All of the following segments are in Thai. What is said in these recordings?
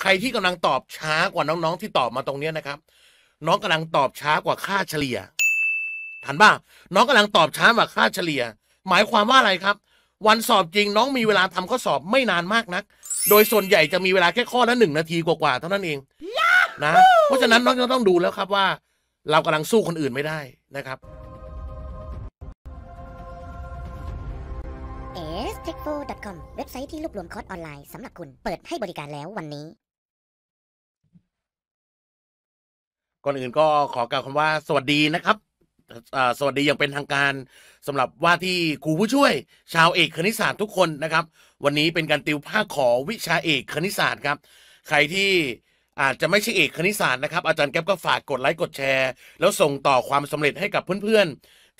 ใครที่กำลังตอบช้ากว่าน้องๆ ที่ตอบมาตรงเนี้นะครับ น้องกำลังตอบช้ากว่าค่าเฉลี่ยทันบ้างน้องกำลังตอบช้ากว่าค่าเฉลี่ย หมายความว่าอะไรครับ วันสอบจริง น้องมีเวลา ทำข้อสอบไม่นานมากนัก โดยส่วนใหญ่จะมีเวลาแค่ข้อละหนึ่งนาทีกว่า ๆ เท่านั้นเองนะ เพราะฉะนั้นน้องจะต้องดูแล้วครับว่า เรากำลังสู้คนอื่นไม่ได้นะครับ a s t e c h f o c o m เว็บไซต์ที่รวบรวมคอร์สออนไลน์สำหรับคุณเปิดให้บริการแล้ววันนี้ก่อนอื่นก็ขอกล่าวคำว่าสวัสดีนะครับสวัสดีอย่างเป็นทางการ สำหรับว่าที่ครูผู้ช่วย ชาวเอกคณิตศาสตร์ทุกคนนะครับ วันนี้เป็นการติวภาคขอวิชาเอกคณิตศาสตร์ครับใครที่อาจจะไม่ใช่เอกคณิตศาสตร์นะครับอาจารย์แก๊ปก็ฝากกดไลค์กดแชร์ แล้วส่งต่อความสำเร็จให้กับเพื่อน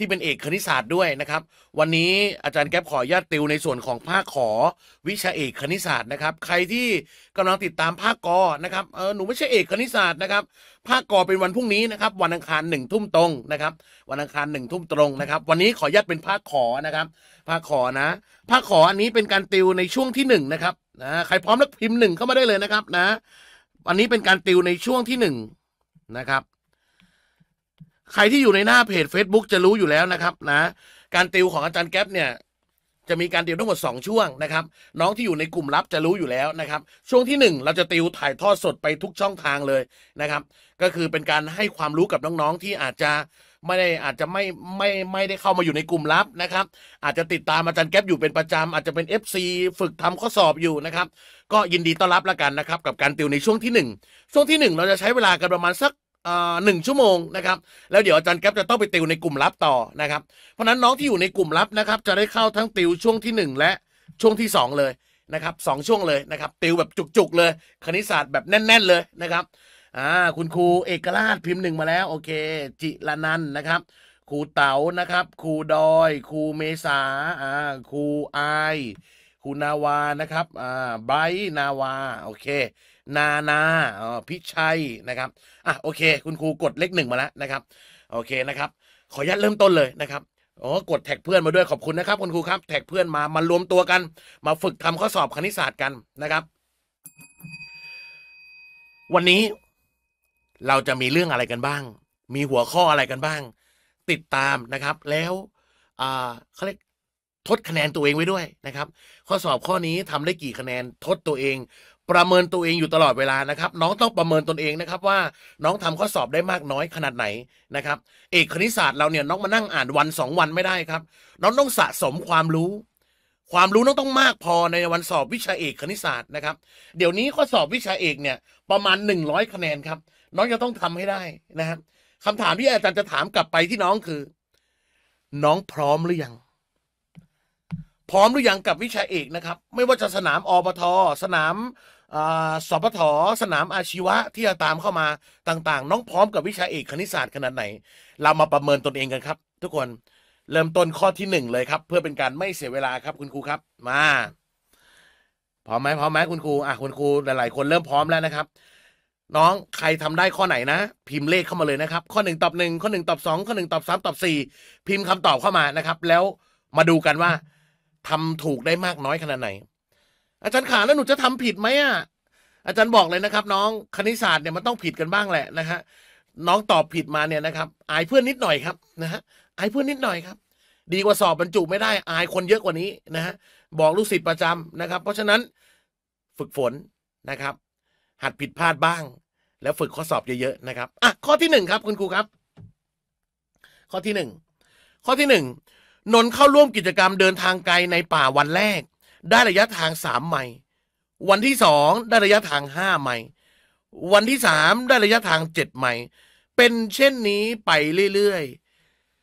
ที่เป็นเอกคณิตศาสตร์ด้วยนะครับ วันนี้อาจารย์แก๊ปขอญาตติวในส่วนของภาคขอวิชาเอกคณิตศาสตร์นะครับ ใครที่กำลังติดตามภาคกอนะครับเออหนูไม่ใช่เอกคณิตศาสตร์นะครับ ภาคกอเป็นวันพรุ่งนี้นะครับ วันอังคารหนึ่งทุ่มตรงนะครับ วันอังคารหนึ่งทุ่มตรงนะครับ วันนี้ขอญาตเป็นภาคขอนะครับ ภาคขอนะ ภาคขออันนี้เป็นการติวในช่วงที่หนึ่งนะครับนะใครพร้อมแล้วพิมพ์หนึ่งเข้ามาได้เลยนะครับนะอันนี้เป็นการติวในช่วงที่หนึ่งนะครับใครที่อยู่ในหน้าเพจ Facebook จะรู้อยู่แล้วนะครับนะการติวของอาจารย์แก๊ปเนี่ยจะมีการติวทั้งหมด 2 ช่วงนะครับ น้องที่อยู่ในกลุ่มลับจะรู้อยู่แล้วนะครับ ช่วงที่ 1 เราจะติว ถ่ายทอดสดไปทุกช่องทางเลยนะครับ ก็คือเป็นการให้ความรู้กับน้องๆที่อาจจะไม่ได้อาจจะไม่ไม่ไม่ได้เข้ามาอยู่ในกลุ่มลับนะครับ อาจจะติดตามอาจารย์แก๊ปอยู่เป็นประจำ อาจจะเป็น FC ฝึกทำข้อสอบอยู่นะครับ ก็ยินดีต้อนรับแล้วกันนะครับ กับการติวในช่วงที่ 1 ช่วงที่ 1 เราจะใช้เวลากันประมาณสักหนึ่งชั่วโมงนะครับแล้วเดี๋ยวอาจารย์แก๊ปจะต้องไปติวในกลุ่มลับต่อนะครับ เพราะนั้นน้องที่อยู่ในกลุ่มลับนะครับ จะได้เข้าทั้งติวช่วงที่ 1 และช่วงที่ 2 เลยนะครับสช่วงเลยนะครับติวแบบจุกๆเลยคณิตศาสตร์แบบแน่นๆเลยนะครับอ่าคุณครูเอกราชพิมพ์หนึ่งมาแล้วโอเคจิรนันนะครับครูเต๋านะครับครูดอยครูเมษาอ่าครูไอครูนาวานะครับอ่าไบร์นาวาโอเคนานาพิชัยนะครับอ่ะโอเค คุณครูกดเลขหนึ่งมาแล้วนะครับโอเคนะครับ ขอยัดเริ่มต้นเลยนะครับโอ้กดแท็กเพื่อนมาด้วยขอบคุณนะครับ คุณครูครับแท็กเพื่อนมา มารวมตัวกัน มาฝึกทำข้อสอบคณิตศาสตร์กันนะครับ วันนี้เราจะมีเรื่องอะไรกันบ้าง มีหัวข้ออะไรกันบ้าง ติดตามนะครับ แล้วอ่าเขาเรียกทดคะแนนตัวเองไว้ด้วยนะครับ ข้อสอบข้อนี้ทำได้กี่คะแนนทดตัวเองประเมินตัวเองอยู่ตลอดเวลานะครับ น้องต้องประเมินตนเองนะครับว่า น้องทำข้อสอบได้มากน้อยขนาดไหนนะครับเอกคณิตศาสตร์เราเนี่ยน้องมานั่งอ่านวันสองวันไม่ได้ครับ น้องต้องสะสมความรู้ ความรู้น้องต้องมากพอในวันสอบวิชาเอก คณิตศาสตร์นะครับเดี๋ยวนี้ข้อสอบวิชาเอกเนี่ย ประมาณ 100 คะแนนครับ น้องจะต้องทำให้ได้นะครับคำถามที่อาจารย์จะถามกลับไปที่น้องคือ น้องพร้อมหรือยัง พร้อมหรือยังกับวิชาเอกนะครับไม่ว่าจะสนามอบทสนามสปทสนามอาชีวะที่จะตามเข้ามาต่างๆ น้องพร้อมกับวิชาเอกคณิตศาสตร์ขนาดไหน เรามาประเมินตนเองกันครับ ทุกคนเริ่มต้นข้อที่หนึ่งเลยครับ เพื่อเป็นการไม่เสียเวลาครับ คุณครูครับ มา พร้อมไหมพร้อมไหมคุณครูอ่ะคุณครู หลายๆคนเริ่มพร้อมแล้วนะครับ น้องใครทำได้ข้อไหนนะ พิมพ์เลขเข้ามาเลยนะครับข้อหนึ่งตอบหนึ่งข้อหนึ่งตอบสองข้อหนึ่งตอบสามตอบสี่พิมพ์คำตอบเข้ามานะครับ แล้วมาดูกันว่า ทำถูกได้มากน้อยขนาดไหนอาจารย์ขา แล้วหนูจะทำผิดไหมอ่ะ อาจารย์บอกเลยนะครับน้องคณิตศาสตร์เนี่ยมันต้องผิดกันบ้างแหละนะฮะน้องตอบผิดมาเนี่ยนะครับ อายเพื่อนนิดหน่อยครับนะฮะ อายเพื่อนนิดหน่อยครับ ดีกว่าสอบบรรจุไม่ได้ อายคนเยอะกว่านี้นะฮะบอกลูกศิษย์ประจำนะครับ เพราะฉะนั้นฝึกฝนนะครับ หัดผิดพลาดบ้าง แล้วฝึกข้อสอบเยอะๆนะครับอ่ะข้อที่หนึ่งครับ คุณครูครับ ข้อที่หนึ่งข้อที่หนึ่งนนเข้าร่วมกิจกรรมเดินทางไกลในป่าวันแรกได้ระยะทางสามไมล์วันที่สองได้ระยะทางห้าไมล์วันที่สามได้ระยะทางเจ็ดไมล์เป็นเช่นนี้ไปเรื่อย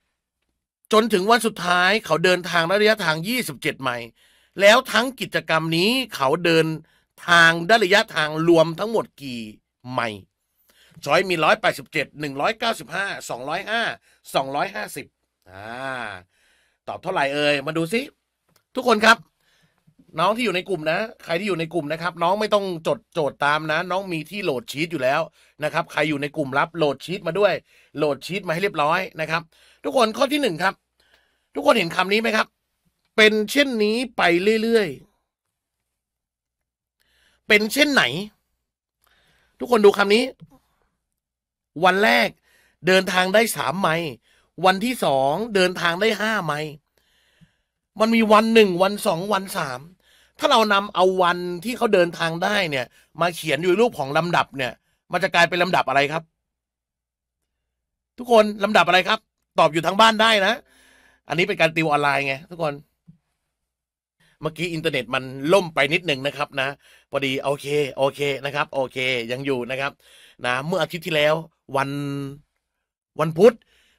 ๆ จนถึงวันสุดท้ายเขาเดินทางได้ระยะทางยี่สิบเจ็ดไมล์แล้วทั้งกิจกรรมนี้เขาเดินทางได้ระยะทางรวมทั้งหมดกี่ไมล์จอยมีร้อยแปดสิบเจ็ดหนึ่งร้อยเก้าสิบห้าสองร้อยห้าสองร้อยห้าสิบอ่าตอบเท่าไหร่เอ่ยมาดูซิ ทุกคนครับน้องที่อยู่ในกลุ่มนะ ใครที่อยู่ในกลุ่มนะครับ น้องไม่ต้องจดโจทย์ตามนะ น้องมีที่โหลดชีตอยู่แล้วนะครับ ใครอยู่ในกลุ่มรับ โหลดชีตมาด้วย โหลดชีตมาให้เรียบร้อยนะครับ ทุกคนข้อที่หนึ่งครับ ทุกคนเห็นคำนี้ไหมครับ เป็นเช่นนี้ไปเรื่อยๆ เป็นเช่นไหน ทุกคนดูคำนี้ วันแรก เดินทางได้สามไมล์วันที่สองเดินทางได้ห้าไมล์มันมีวันหนึ่ง วันสอง วันสามถ้าเรานำเอาวันที่เขาเดินทางได้เนี่ย มาเขียนอยู่รูปของลำดับเนี่ย มันจะกลายเป็นลำดับอะไรครับ ทุกคนลำดับอะไรครับ ตอบอยู่ทางบ้านได้นะอันนี้เป็นการติวออนไลน์ไงทุกคน เมื่อกี้อินเทอร์เน็ตมันล่มไปนิดหนึ่งนะครับ นะพอดีโอเค โอเคนะครับโอเคยังอยู่นะครับนะเมื่ออาทิตย์ที่แล้ว วันวันพุธ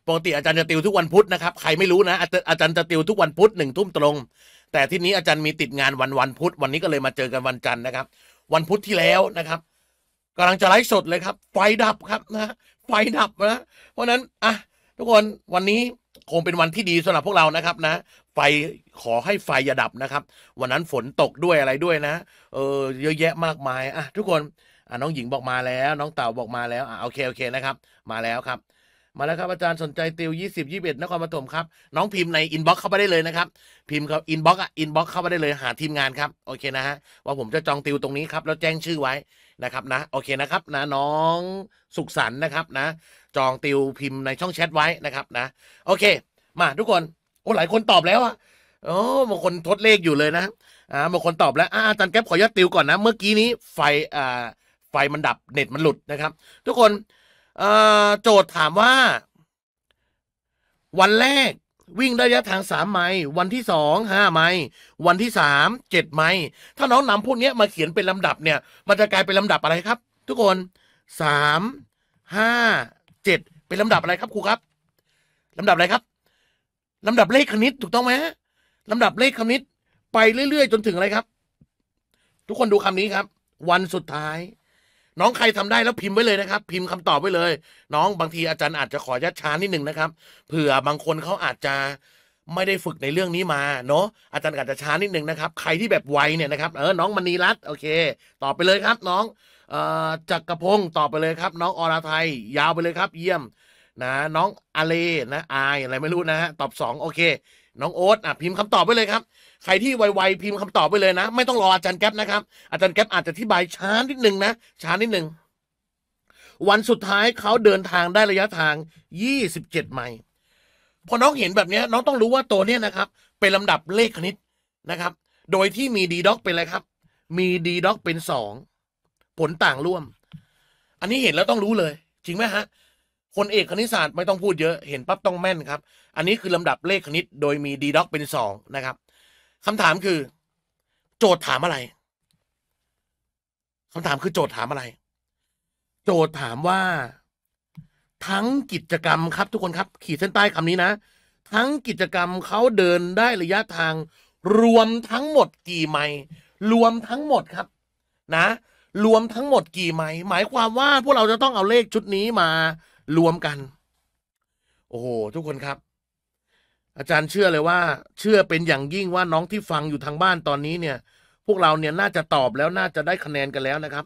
ปกติอาจารย์จะติวทุกวันพุธนะครับใครไม่รู้นะอาจารย์จะติวทุกวันพุธหนึ่งทุ่มตรงแต่ที่นี้อาจารย์มีติดงานวันวันพุธ วันนี้ก็เลยมาเจอกันวันจันทร์นะครับ วันพุธที่แล้วนะครับกำลังจะไลฟ์สดเลยครับ ไฟดับครับนะไฟดับนะเพราะนั้นอ่ะทุกคนวันนี้คงเป็นวันที่ดีสำหรับพวกเรานะครับนะไฟขอให้ไฟอย่าดับนะครับ วันนั้นฝนตกด้วยอะไรด้วยนะเออเยอะแยะมากมาย อ่ะ ทุกคนอ่ะน้องหญิงบอกมาแล้ว น้องเต่าบอกมาแล้วอ่ะโอเคโอเคนะครับ มาแล้วครับมาแล้วครับอาจารย์สนใจติว 20 21 นครปฐมครับน้องพิมพ์ในอินบ็อกซ์เข้าไปได้เลยนะครับพิมพ์เขาอินบ็อกซ์อ่ะอินบ็อกซ์เข้าไปได้เลยหาทีมงานครับโอเคนะฮะว่าผมจะจองติวตรงนี้ครับแล้วแจ้งชื่อไว้นะครับนะโอเคนะครับ นะน้องสุขสันต์นะครับนะ จองติว พิมพ์ในช่องแชทไว้นะครับนะ โอเค มาทุกคนโอ้หลายคนตอบแล้วอ่ะโอ้บางคนทดเลขอยู่เลยนะอ่าบางคนตอบแล้วอาจารย์แก๊ปขอยอดติวก่อนนะ เมื่อกี้นี้ไฟอ่าไฟมันดับเน็ตมันหลุดนะครับ ทุกคนโจทย์ถามว่า วันแรก วิ่งได้ระยะทางสามไมล์วันที่สองห้าไมล์วันที่สามเจ็ดไมล์ถ้าน้องนำพวกนี้มาเขียนเป็นลำดับเนี่ย มันจะกลายเป็นลำดับอะไรครับ ทุกคนสามห้าเจ็ดเป็นลำดับอะไรครับครูครับลำดับอะไรครับลำดับเลขคณิตถูกต้องไหมลำดับเลขคณิตไปเรื่อยๆ จนถึงอะไรครับ ทุกคนดูคำนี้ครับ วันสุดท้ายน้องใครทำได้แล้วพิมพ์ไว้เลยนะครับ พิมพ์คำตอบไว้เลย น้องบางทีอาจารย์อาจจะขอยัดช้านิดหนึ่งนะครับ เผื่อบางคนเขาอาจจะไม่ได้ฝึกในเรื่องนี้มาเนาะอาจารย์อาจจะช้านิดหนึ่งนะครับ ใครที่แบบไวเนี่ยนะครับ เออน้องมณีรัตน์โอเคตอบไปเลยครับ น้องจักรพงศ์ตอบไปเลยครับ น้องอรไทยยาวไปเลยครับ เยี่ยมนะ น้องอเลนะอายอะไรไม่รู้นะฮะตอบ2โอเค น้องโอ๊ตอ่ะพิมพ์คำตอบไปเลยครับใครที่ไวๆพิมพ์คำตอบไปเลยนะ ไม่ต้องรออาจารย์แก๊ปนะครับ อาจารย์แก๊ปอาจจะอธิบายช้านิดนึงนะช้านิดนึงวันสุดท้ายเขาเดินทางได้ระยะทาง27ไมล์พอน้องเห็นแบบนี้ น้องต้องรู้ว่าตัวเนี้ยนะครับ เป็นลำดับเลขคณิตนะครับโดยที่มีดีด็อกเป็นอะไรครับ มีดีด็อก เป็นสองผลต่างร่วม อันนี้เห็นแล้วต้องรู้เลย จริงไหมฮะ คนเอกคณิตศาสตร์ไม่ต้องพูดเยอะเห็นปั๊บต้องแม่นครับ อันนี้คือลำดับเลขคณิตโดยมีดีด็อกเป็นสองนะครับคำถามคือ โจทย์ถามอะไร คำถามคือโจทย์ถามอะไร โจทย์ถามว่า ทั้งกิจกรรมครับ ทุกคนครับ ขีดเส้นใต้คำนี้นะ ทั้งกิจกรรมเขาเดินได้ระยะทาง รวมทั้งหมด กี่ไมล์รวมทั้งหมดครับ นะรวมทั้งหมดกี่ไมล์หมายความ ว่า พวกเราจะต้องเอาเลขชุดนี้มารวมกัน โอ้โหทุกคนครับอาจารย์เชื่อเลยว่าเชื่อเป็นอย่างยิ่งว่าน้องที่ฟังอยู่ทางบ้านตอนนี้เนี่ยพวกเราเนี่ยน่าจะตอบแล้วน่าจะได้คะแนนกันแล้วนะครับ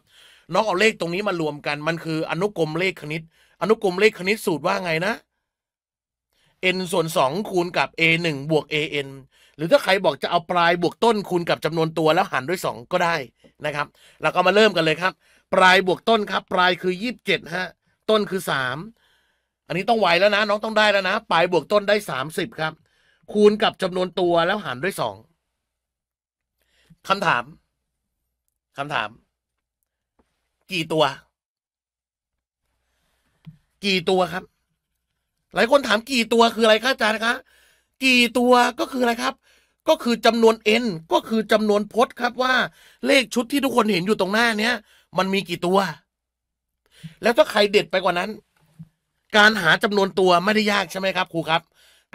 น้องเอาเลขตรงนี้มารวมกันมันคืออนุกรมเลขคณิต อนุกรมเลขคณิตสูตรว่าไงนะ n ส่วน 2 คูณกับ a 1บวก a n หรือถ้าใครบอกจะเอาปลายบวกต้นคูณกับจำนวนตัวแล้วหารด้วย 2 ก็ได้นะครับแล้วก็มาเริ่มกันเลยครับ ปลายบวกต้นครับ ปลายคือ 27ฮะต้นคือ 3 อันนี้ต้องไวแล้วนะ น้องต้องได้แล้วนะ ปลายบวกต้นได้ 30 ครับคูณกับจำนวนตัวแล้วหารด้วยสองคำถามคำถาม กี่ตัว กี่ตัวครับ หลายคนถามกี่ตัวคืออะไรครับอาจารย์คะกี่ตัวก็คืออะไรครับ ก็คือจำนวน n ก็คือจำนวนพจน์ครับว่า เลขชุดที่ทุกคนเห็นอยู่ตรงหน้าเนี้ย มันมีกี่ตัว แล้วถ้าใครเด็ดไปกว่านั้น การหาจำนวนตัวไม่ได้ยากใช่ไหมครับครูครับ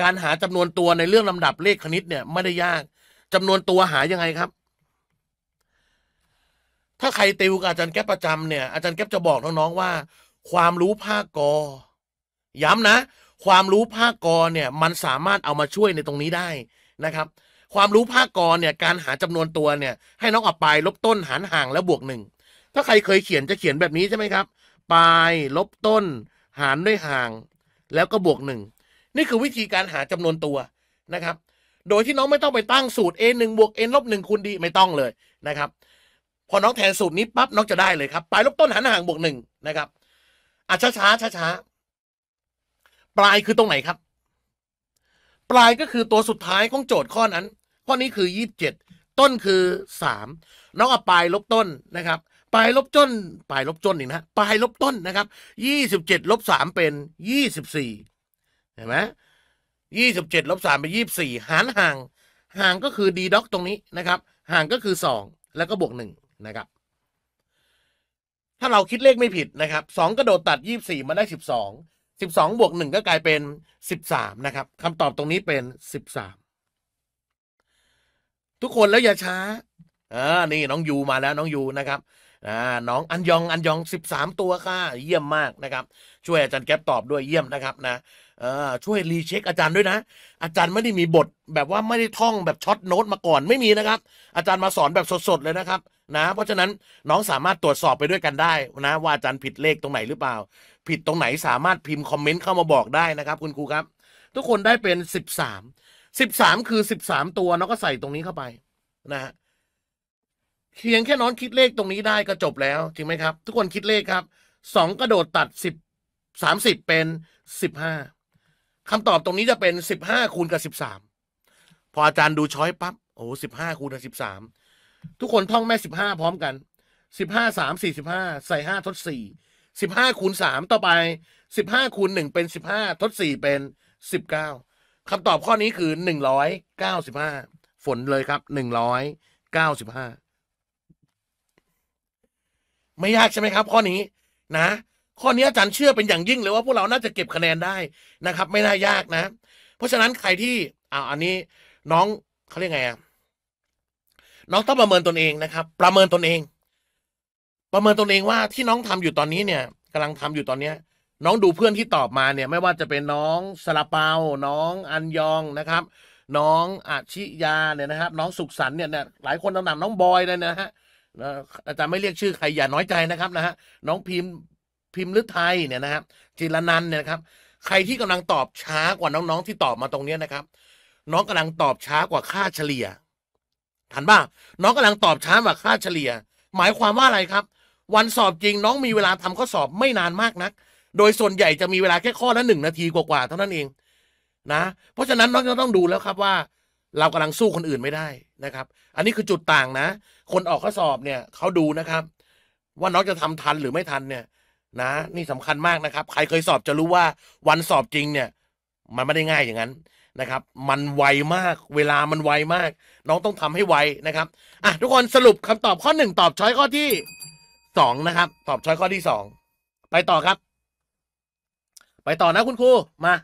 การหาจำนวนตัวในเรื่องลำดับเลขคณิตเนี่ยไม่ได้ยากจำนวนตัวหายังไงครับ ถ้าใครติวกับอาจารย์แก๊ปประจำเนี่ยอาจารย์แก๊ปจะบอกน้องๆว่า ความรู้ภาคกอย้ำนะ ความรู้ภาคกอเนี่ยมันสามารถเอามาช่วยในตรงนี้ได้นะครับ ความรู้ภาคกอเนี่ยการหาจำนวนตัวเนี่ยให้น้องออกไปลบต้นหารห่างแล้วบวกหนึ่งถ้าใครเคยเขียนจะเขียนแบบนี้ใช่ไหมครับปลายลบต้น หารด้วยห่างแล้วก็บวกหนึ่งนี่คือวิธีการหาจำนวนตัวนะครับ โดยที่น้องไม่ต้องไปตั้งสูตร a 1บวก n ลบ1คูณดีไม่ต้องเลยนะครับ พอน้องแทนสูตรนี้ปั๊บน้องจะได้เลยครับปลายลบต้นหันห่างบวก1นะครับอ่ะช้าช้าช้าช้าปลายคือตรงไหนครับ ปลายก็คือตัวสุดท้ายของโจทย์ข้อนั้นข้อนี้คือ27ต้นคือ3น้องเอาปลายลบต้นนะครับ ปลายลบจนปลายลบจนอีกนะปลายลบต้นนะครับ27ลบ3เป็น24เห็นไหมยี่สิบเจ็ดลบสามเป็นยี่สิบสี่หารห่าง ห่างก็คือดีด็อกตรงนี้นะครับ ห่างก็คือสองแล้วก็บวกหนึ่งนะครับ ถ้าเราคิดเลขไม่ผิดนะครับ สอง กระโดดตัดยี่สี่มาได้สิบสองสิบสองบวกหนึ่งก็กลายเป็นสิบสามนะครับ คำตอบตรงนี้เป็นสิบสามทุกคนแล้วอย่าช้าอ่านี่ น้องยูมาแล้ว น้องยูนะครับ อ่า น้องอันยองอันยองสิบสามตัวค่ะเยี่ยมมากนะครับ ช่วยอาจารย์แก๊ปตอบด้วยเยี่ยมนะครับนะช่วยรีเช็คอาจารย์ด้วยนะ อาจารย์ไม่ได้มีบทแบบว่าไม่ได้ท่องแบบช็อตโน้ตมาก่อนไม่มีนะครับ อาจารย์มาสอนแบบสดๆเลยนะครับ นะ เพราะฉะนั้นน้องสามารถตรวจสอบไปด้วยกันได้นะว่าอาจารย์ผิดเลขตรงไหนหรือเปล่า ผิดตรงไหนสามารถพิมพ์คอมเมนต์เข้ามาบอกได้นะครับคุณครูครับ ทุกคนได้เป็นสิบสามสิบสามคือสิบสามตัวน้องก็ใส่ตรงนี้เข้าไปนะเพียงแค่น้องคิดเลขตรงนี้ได้ก็จบแล้วจริงไหมครับ ทุกคนคิดเลขครับสองกระโดดตัดสิบสามสิบเป็นสิบห้าคำตอบตรงนี้จะเป็นสิบห้าคูณกับสิบสาม พออาจารย์ดูช้อยปั๊บ โอ้สิบห้าคูณกับสิบสาม ทุกคนท่องแม่สิบห้าพร้อมกัน สิบห้าสามสี่สิบห้าใส่ห้าทดสี่ สิบห้าคูณสามต่อไป สิบห้าคูณหนึ่งเป็นสิบห้าทดสี่เป็นสิบเก้าคำตอบข้อนี้คือหนึ่งร้อยเก้าสิบห้าฝนเลยครับหนึ่งร้อยเก้าสิบห้า ไม่ยากใช่ไหมครับข้อนี้นะข้อนี้อาจารย์เชื่อเป็นอย่างยิ่งเลยว่าพวกเราน่าจะเก็บคะแนนได้นะครับ ไม่น่ายากนะ เพราะฉะนั้นใครที่อ่าอันนี้น้องเขาเรียกไงอ่ะน้องต้องประเมินตนเองนะครับ ประเมินตนเอง ประเมินตนเองว่าที่น้องทำอยู่ตอนนี้เนี่ย กำลังทำอยู่ตอนเนี้ย น้องดูเพื่อนที่ตอบมาเนี่ย ไม่ว่าจะเป็นน้องสลาเปา น้องอันยองนะครับ น้องอาชิยาเนี่ยนะครับ น้องสุขสันเนี่ยเนี่ย หลายคนตำหนักน้องบอยเลยนะฮะอาจารย์ไม่เรียกชื่อใครอย่าน้อยใจนะครับนะฮะน้องพิมพ์พิมพ์ลไทยเนี่ยนะครับจิรนันเนี่ยนะครับ ใครที่กำลังตอบช้ากว่าน้องๆที่ตอบมาตรงเนี้นะครับ น้องกำลังตอบช้ากว่าค่าเฉลี่ย ทันบ้าง น้องกำลังตอบช้ากว่าค่าเฉลี่ย หมายความว่าอะไรครับ วันสอบจริง น้องมีเวลาทำข้อสอบไม่นานมากนัก โดยส่วนใหญ่จะมีเวลาแค่ข้อละหนึ่งนาทีกว่าๆเท่านั้นเอง นะ เพราะฉะนั้นน้องจะต้องดูแล้วครับว่า เรากำลังสู้คนอื่นไม่ได้นะครับ อันนี้คือจุดต่างนะ คนออกข้อสอบเนี่ยเขาดูนะครับว่าน้องจะทำทันหรือไม่ทันเนี่ยนะ นี่สำคัญมากนะครับ ใครเคยสอบจะรู้ว่า วันสอบจริงเนี่ย มันไม่ได้ง่ายอย่างนั้นนะครับ มันไวมาก เวลามันไวมาก น้องต้องทำให้ไวนะครับอ่ะทุกคนสรุปคำตอบข้อหนึ่งตอบช้อยข้อที่สองนะครับ ตอบช้อยข้อที่สองไปต่อครับ ไปต่อนะ คุณครูมา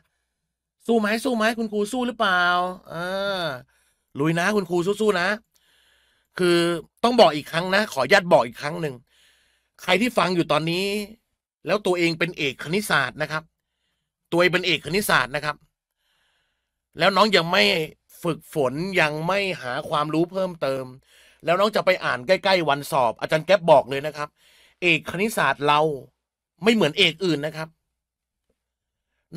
สู้ไหมสู้ไหมคุณครูสู้หรือเปล่าอ่าลุยนะ คุณครูสู้ๆนะ คือต้องบอกอีกครั้งนะขอญาตบอกอีกครั้งหนึ่งใครที่ฟังอยู่ตอนนี้แล้วตัวเองเป็นเอกคณิตศาสตร์นะครับ ตัวเองเป็นเอกคณิตศาสตร์นะครับ แล้วน้องยังไม่ฝึกฝนยังไม่หาความรู้เพิ่มเติม แล้วน้องจะไปอ่านใกล้ๆวันสอบอาจารย์แก๊บบอกเลยนะครับ เอกคณิตศาสตร์เราไม่เหมือนเอกอื่นนะครับ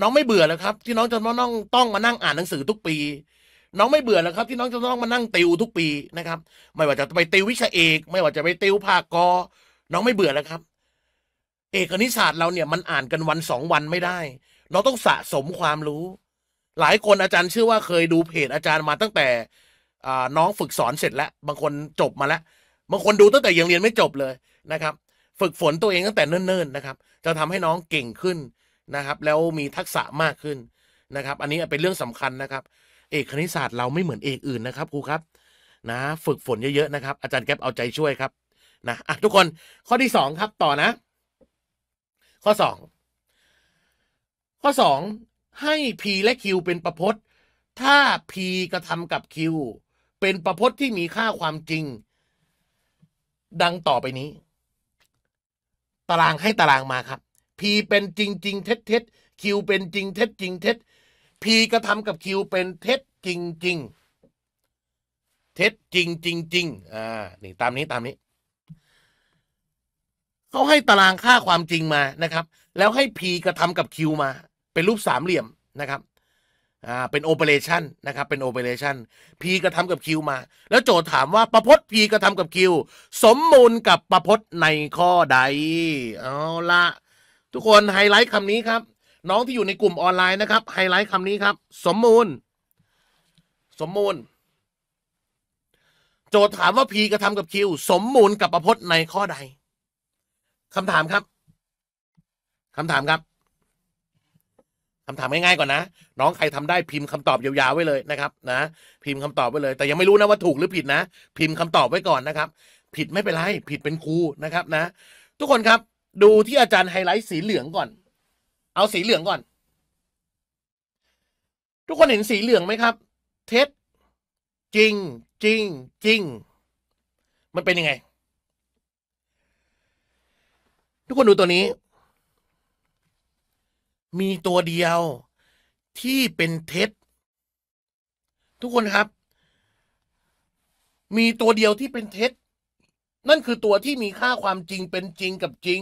น้องไม่เบื่อแล้วครับ ที่น้องจะต้อง ต้องมานั่งอ่านหนังสือทุกปี น้องไม่เบื่อแล้วครับที่น้องจะต้องมานั่งติวทุกปีนะครับ ไม่ว่าจะไปติววิชาเอก ไม่ว่าจะไปติวภาคกอน้องไม่เบื่อแล้วครับเอกคณิศาสตร์เราเนี่ยมันอ่านกันวันสองวันไม่ได้เราต้องสะสมความรู้ หลายคนอาจารย์เชื่อว่าเคยดูเพจอาจารย์มาตั้งแต่ น้องฝึกสอนเสร็จแล้ว บางคนจบมาแล้ว บางคนดูตั้งแต่ยังเรียนไม่จบเลยนะครับ ฝึกฝนตัวเองตั้งแต่เนิ่นๆนะครับ จะทำให้น้องเก่งขึ้นนะครับ แล้วมีทักษะมากขึ้นนะครับ อันนี้เป็นเรื่องสำคัญนะครับ เอกคณิตศาสตร์เราไม่เหมือนเอกอื่นนะครับ ครูครับนะฝึกฝนเยอะๆนะครับอาจารย์แก๊ปเอาใจช่วยครับนะทุกคนข้อที่2ครับต่อนะข้อสองข้อสองให้ P และ Q เป็นประพจน์ ถ้า P กระทำกับ Q เป็นประพจน์ที่มีค่าความจริง ดังต่อไปนี้ ตารางให้ตารางมาครับ P เป็นจริงจริงเท็จเท็จ Q เป็นจริงเท็จจริงเท็จ P กระทำกับ Q เป็นเท็จจริงจริงเท็จจริงจริงจริงอ่า นี่ตามนี้ตามนี้เขาให้ตารางค่าความจริงมานะครับ แล้วให้ P กระทำกับ Q มา เป็นรูปสามเหลี่ยมนะครับอ่าเป็นโอเปอเรชันนะครับเป็นโอเปอเรชัน P กระทำกับ Q มา แล้วโจทย์ถามว่าประพจน์ P กระทำกับ Q สมมูลกับประพจน์ในข้อใดเอาละทุกคนไฮไลท์คำนี้ครับ น้องที่อยู่ในกลุ่มออนไลน์นะครับไฮไลท์คำนี้ครับ สมมูลสมมูลโจทย์ถามว่า P กระทำกับ Q สมมูลกับประพจน์ในข้อใดคำถามครับ คำถามครับ คำถามง่ายๆก่อนนะ น้องใครทำได้พิมพ์คำตอบยาวๆไว้เลยนะครับ นะ พิมพ์คำตอบไว้เลย แต่ยังไม่รู้นะว่าถูกหรือผิดนะ พิมพ์คำตอบไว้ก่อนนะครับ ผิดไม่เป็นไร ผิดเป็นครูนะครับ นะ ทุกคนครับ ดูที่อาจารย์ไฮไลท์สีเหลืองก่อน เอาสีเหลืองก่อน ทุกคนเห็นสีเหลืองไหมครับ เท็จ จริงจริงจริงมันเป็นยังไงทุกคน ดู ตัวนี้ มีตัวเดียวที่เป็นเท็จ ทุกคนครับ มีตัวเดียวที่เป็นเท็จ นั่นคือตัวที่มีค่าความจริงเป็นจริงกับจริง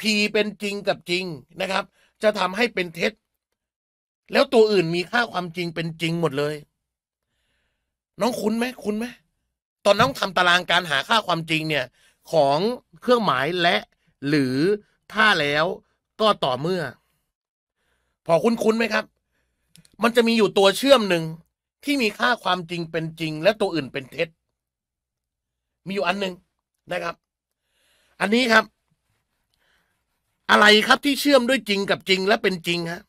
P เป็นจริงกับจริงนะครับ จะทำให้เป็นเท็จ แล้วตัวอื่นมีค่าความจริงเป็นจริงหมดเลย น้อง คุ้นไหมคุ้นไหมตอนน้องทำตารางการหาค่าความจริงเนี่ย ของเครื่องหมายและหรือถ้าแล้วก็ต่อเมื่อ พอคุ้นนไหมครับ มันจะมีอยู่ตัวเชื่อมหนึ่งที่มีค่าความจริงเป็นจริง และตัวอื่นเป็นเท็จ มีอยู่อันหนึ่งนะครับ อันนี้ครับ อะไรครับที่เชื่อมด้วยจริงกับจริงและเป็นจริงฮะ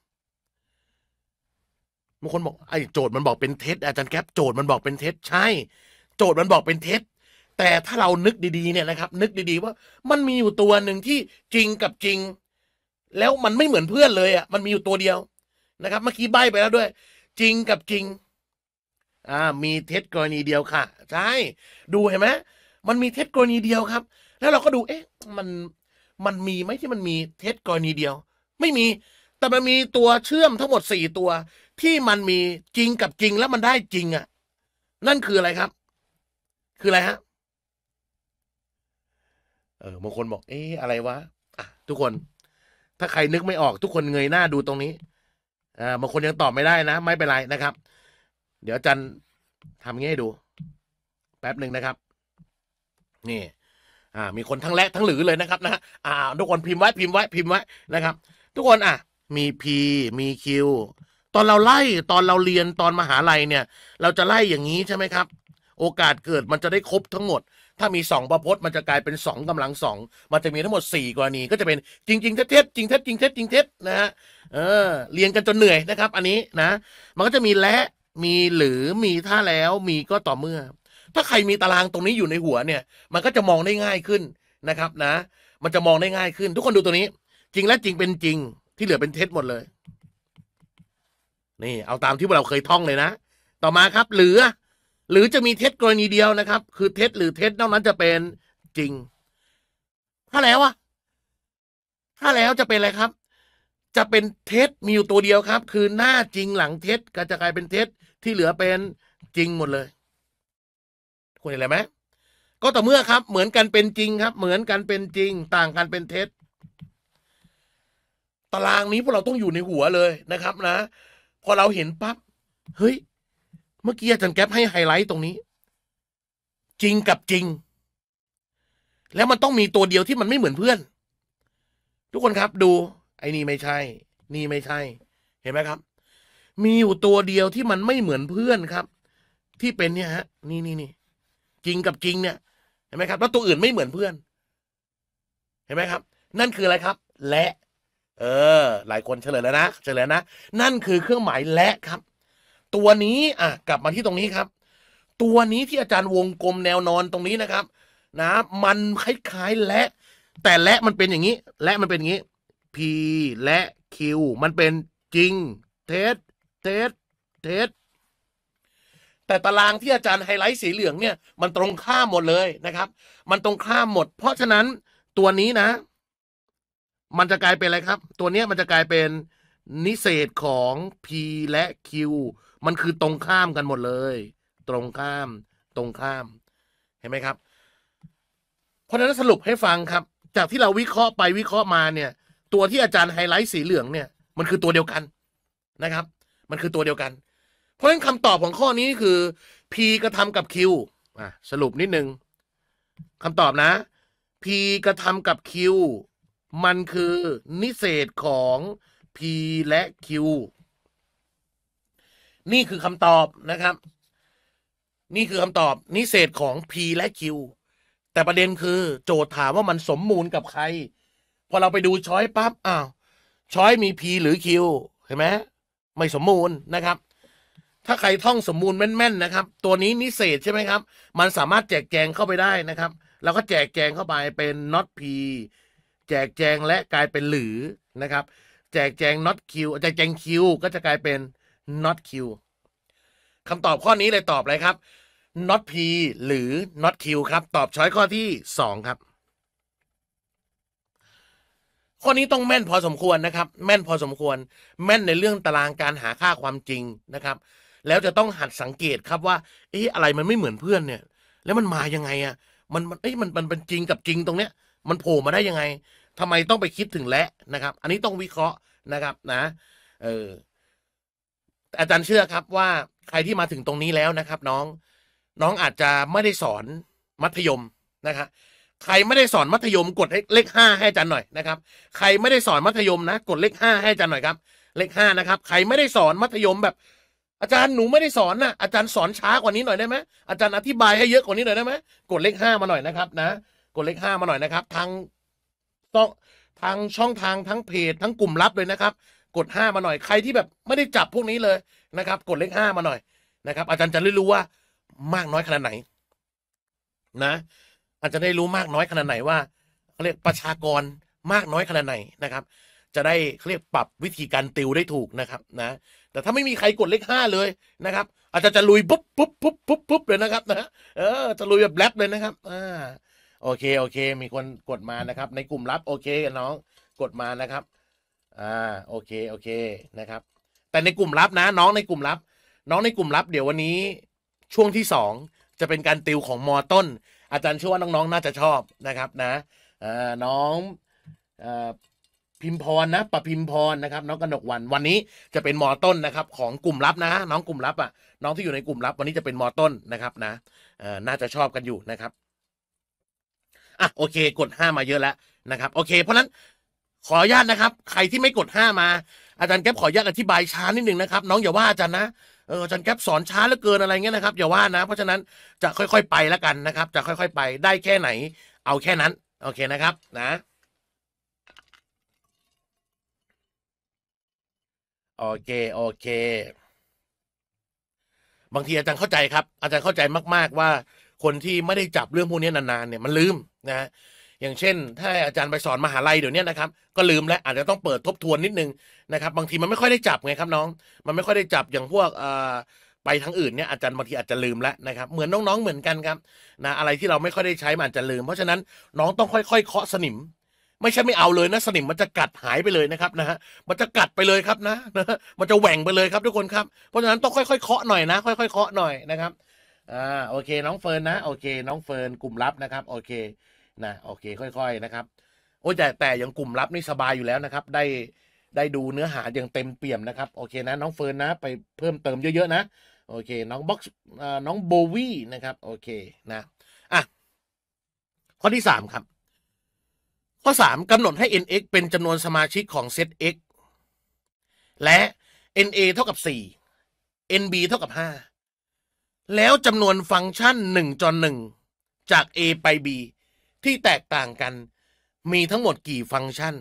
บางคนบอกไอ้โจทย์มันบอกเป็นเท็จ อาจารย์แก๊ปโจทย์มันบอกเป็นเท็จ ใช่โจทย์มันบอกเป็นเท็จแต่ถ้าเรานึกดีๆเนี่ยนะครับ นึกดีๆว่ามันมีอยู่ตัวหนึ่งที่จริงกับจริง แล้วมันไม่เหมือนเพื่อนเลยอ่ะมันมีอยู่ตัวเดียวนะครับ เมื่อกี้ใบไปแล้วด้วย จริงกับจริง อ่ามีเท็จกรณีเดียวค่ะ ใช่ ดูเห็นไหมมันมีเท็จกรณีเดียวครับ แล้วเราก็ดูเอ๊ะมันมันมีไหมที่มันมีเท็จกรณีเดียว ไม่มี แต่มันมีตัวเชื่อมทั้งหมดสี่ตัว ที่มันมีจริงกับจริงแล้วมันได้จริงอะ่ะนั่นคืออะไรครับ คืออะไรฮะเออบางคนบอกเอ๊ะอะไรวะอ่ะทุกคน ถ้าใครนึกไม่ออกทุกคนเงยหน้าดูตรงนี้อ่าบางคนยังตอบไม่ได้นะไม่เป็นไรนะครับ เดี๋ยวจันทำงี้ให้ดูแป๊บหนึ่งนะครับนี่ อ่า มีคนทั้งและทั้งหลือเลยนะครับนะอ่าทุกคนพิมพ์ไว้พิมพ์ไว้พิมพ์ไว้นะครับ ทุกคนอ่ะมี P มี Q ตอนเราไล่ตอนเราเรียนตอนมหาลัยเนี่ย เราจะไล่อย่างนี้ใช่ไหมครับ โอกาสเกิดมันจะได้ครบทั้งหมดถ้ามีสองประพจน์มันจะกลายเป็นสองกำลังสองมันจะมีทั้งหมดสี่กรณีก็จะเป็นจริงจริงเท็จเท็จจริงเท็จจริงเท็จจริงเท็จนะฮะเออเรียนกันจนเหนื่อยนะครับ อันนี้นะ มันก็จะมีและมีหรือมีถ้าแล้วมีก็ต่อเมื่อ ถ้าใครมีตารางตรงนี้อยู่ในหัวเนี่ย มันก็จะมองได้ง่ายขึ้นนะครับ นะ มันจะมองได้ง่ายขึ้น ทุกคนดูตัวนี้ จริงและจริงเป็นจริง ที่เหลือเป็นเท็จหมดเลย นี่เอาตามที่เราเคยท่องเลยนะต่อมาครับเหลือหรือจะมีเท็จกรณีเดียวนะครับ คือเท็จหรือเท็จนอกนั้นจะเป็นจริง ถ้าแล้วอะถ้าแล้วจะเป็นอะไรครับ จะเป็นเท็จมีอยู่ตัวเดียวครับ คือหน้าจริงหลังเท็จ ก็จะกลายเป็นเท็จที่เหลือเป็นจริงหมดเลยคุณเห็นอะไรไหมก็ต่อเมื่อครับ เหมือนกันเป็นจริงครับ เหมือนกันเป็นจริง ต่างกันเป็นเท็จตารางนี้พวกเราต้องอยู่ในหัวเลยนะครับนะ พอเราเห็นปั๊บเฮ้ยมื่อกี้อาจารย์แก๊ปให้ไฮไลท์ตรงนี้ จริงกับจริง แล้วมันต้องมีตัวเดียวที่มันไม่เหมือนเพื่อน ทุกคนครับดู ไอ้นี่ไม่ใช่ นี่ไม่ใช่ เห็นไหมครับ มีอยู่ตัวเดียวที่มันไม่เหมือนเพื่อนครับ ที่เป็นเนี่ยฮะ นี่นี่นี่จริงกับจริง เนี่ย เห็นไหมครับ แล้วตัวอื่นไม่เหมือนเพื่อน เห็นไหมครับ นั่นคืออะไรครับ และ เออหลายคนเฉลยแล้วนะเฉลยนะ นั่นคือเครื่องหมายและครับตัวนี้อ่ะกลับมาที่ตรงนี้ครับ ตัวนี้ที่อาจารย์วงกลมแนวนอนตรงนี้นะครับ นะ มันคล้ายๆและ แต่และมันเป็นอย่างนี้ และมันเป็นอย่างนี้ P และ Q มันเป็นจริงเทสเทสเทสแต่ตารางที่อาจารย์ไฮไลท์สีเหลืองเนี่ยมันตรงข้ามหมดเลยนะครับ มันตรงข้ามหมด เพราะฉะนั้นตัวนี้นะ มันจะกลายเป็นอะไรครับ ตัวนี้มันจะกลายเป็นนิเศษของ P และ Q มันคือตรงข้ามกันหมดเลย ตรงข้าม ตรงข้ามเห็นไหมครับ เพราะฉะนั้นสรุปให้ฟังครับ จากที่เราวิเคราะห์ไปวิเคราะห์มาเนี่ย ตัวที่อาจารย์ไฮไลท์สีเหลืองเนี่ย มันคือตัวเดียวกันนะครับ มันคือตัวเดียวกัน เพราะฉะนั้นคำตอบของข้อนี้คือ P กระทำกับ Q อ่ะสรุปนิดนึงคำตอบนะ P กระทำกับ Q มันคือนิเศษของ P และ Q นี่คือคำตอบนะครับ นี่คือคำตอบนิเศษของ P และ Q แต่ประเด็นคือโจทย์ถามว่ามันสมมูลกับใคร พอเราไปดูช้อยปั๊บ อ้าว ช้อยมี P หรือ Q เห็นไหมไม่สมมูลนะครับ ถ้าใครท่องสมมูลแม่นๆนะครับ ตัวนี้นิเศษใช่ไหมครับ มันสามารถแจกแจงเข้าไปได้นะครับ เราก็แจกแจงเข้าไปเป็น not P แจกแจงและกลายเป็นหรือนะครับ แจกแจง not q แจกแจง q ก็จะกลายเป็น not Q คำตอบข้อนี้เลยตอบอะไรครับ not P หรือ not Q ครับ ตอบช้อยข้อที่สองครับ ข้อนี้ต้องแม่นพอสมควรนะครับ แม่นพอสมควร แม่นในเรื่องตารางการหาค่าความจริงนะครับ แล้วจะต้องหัดสังเกตครับว่าเอ๊ะอะไรมันไม่เหมือนเพื่อนเนี่ยแล้วมันมายังไงอะมันมันเอ๊ะมันมันเป็นจริงกับจริงตรงเนี้ย มันโผล่มาได้ยังไง ทำไมต้องไปคิดถึงและนะครับ อันนี้ต้องวิเคราะห์นะครับนะเอออาจารย์เชื่อครับว่าใครที่มาถึงตรงนี้แล้วนะครับ น้อง น้องอาจจะไม่ได้สอนมัธยมนะครับใครไม่ได้สอนมัธยม กดเลขห้าให้อาจารย์หน่อยนะครับใครไม่ได้สอนมัธยมนะกดเลขห้าให้อาจารย์หน่อยครับเลขห้านะครับใครไม่ได้สอนมัธยมแบบ อาจารย์หนูไม่ได้สอนนะอาจารย์สอนช้ากว่านี้หน่อยได้ไหมอาจารย์อธิบายให้เยอะกว่านี้หน่อยได้ไหมกดเลขห้ามาหน่อยนะครับนะกดเลขห้ามาหน่อยนะครับทางต้องทางช่องทางทั้งเพจทั้งกลุ่มลับเลยนะครับกด 5 มาหน่อยใครที่แบบไม่ได้จับพวกนี้เลยนะครับ กดเลข5มาหน่อยนะครับ อาจารย์จะได้รู้ว่ามากน้อยขนาดไหน นะ อาจจะได้รู้มากน้อยขนาดไหนว่าเขาเรียกประชากรมากน้อยขนาดไหนนะครับ จะได้เขาเรียกปรับวิธีการติวได้ถูกนะครับ นะ แต่ถ้าไม่มีใครกดเลขห้าเลยนะครับ อาจจะจะลุยปุ๊บปุ๊บปุ๊บปุ๊บปุ๊บเลยนะครับนะเออจะลุยแบบแรปเลยนะครับอ่าโอเคโอเค มีคนกดมานะครับ ในกลุ่มลับโอเคน้องกดมานะครับอ่าโอเคโอเคนะครับ แต่ในกลุ่มลับนะ น้องในกลุ่มลับ น้องในกลุ่มลับ เดี๋ยววันนี้ ช่วงที่สองจะเป็นการติวของมอต้นอาจารย์เชื่อว่าน้องๆน่าจะชอบนะครับนะอ่าน้องอ่าพิมพรนะปะพิมพรนะครับน้องกนกวันวันนี้จะเป็นมอต้นนะครับ ของกลุ่มลับนะ น้องกลุ่มลับอ่ะน้องที่อยู่ในกลุ่มลับวันนี้จะเป็นมอต้นนะครับนะอน่าจะชอบกันอยู่นะครับอ่ะโอเคกดห้ามาเยอะแล้วนะครับโอเคเพราะนั้นขออนุญาตนะครับใครที่ไม่กดห้ามา อาจารย์แก๊ปขออนุญาตอธิบายช้านิดหนึ่งนะครับน้องอย่าว่าอาจารย์นะเอออาจารย์แก๊ปสอนช้าเหลือเกินอะไรเงี้ยนะครับอย่าว่านะ เพราะฉะนั้นจะค่อย ๆ ไปแล้วกันนะครับ จะค่อย ๆ ไปได้แค่ไหน เอาแค่นั้น โอเคนะครับ นะโอเคโอเค บางทีอาจารย์เข้าใจครับ อาจารย์เข้าใจมาก ๆว่าคนที่ไม่ได้จับเรื่องพวกนี้นานๆเนี่ยมันลืมนะอย่างเช่น ถ้าอาจารย์ไปสอนมหาลัยเดี๋ยวนี้นะครับ ก็ลืมแล้วอาจจะต้องเปิดทบทวนนิดนึงนะครับบางทีมันไม่ค่อยได้จับไงครับน้องมันไม่ค่อยได้จับอย่างพวกไปทางอื่นเนี่ยอาจารย์บางทีอาจจะลืมแล้วนะครับเหมือนน้องๆเหมือนกันครับนะ อะไรที่เราไม่ค่อยได้ใช้มันอาจจะลืมเพราะฉะนั้นน้องต้องค่อยๆเคาะสนิม ไม่ใช่ไม่เอาเลยนะ สนิมมันจะกัดหายไปเลยนะครับนะฮะมันจะกัดไปเลยครับนะนะ มันจะแหว่งไปเลยครับทุกคนครับเพราะฉะนั้นต้องค่อยๆเคาะหน่อยนะ ค่อยๆ เคาะหน่อยนะครับอ่าโอเค น้องเฟิร์นนะ โอเคน้องเฟิร์นกลุ่มลับนะครับโอเคนะโอเค ค่อย ๆ นะครับ โอ้แต่แต่ยังกลุ่มลับนี่สบายอยู่แล้วนะครับ ได้ได้ดูเนื้อหาอย่างเต็มเปี่ยมนะครับ โอเคนะน้องเฟิร์นนะ ไปเพิ่มเติมเยอะ ๆ นะ โอเค น้องบ็อกซ์น้องโบวี่นะครับ โอเค นะอ่ะข้อที่สามครับ ข้อสามกำหนดให้ nx เป็นจำนวนสมาชิกของเซต x และ na เท่ากับสี่ nb เท่ากับห้าแล้วจำนวนฟังก์ชันหนึ่งจอหนึ่งจาก a ไป b ที่แตกต่างกัน มีทั้งหมดกี่ฟังก์ชัน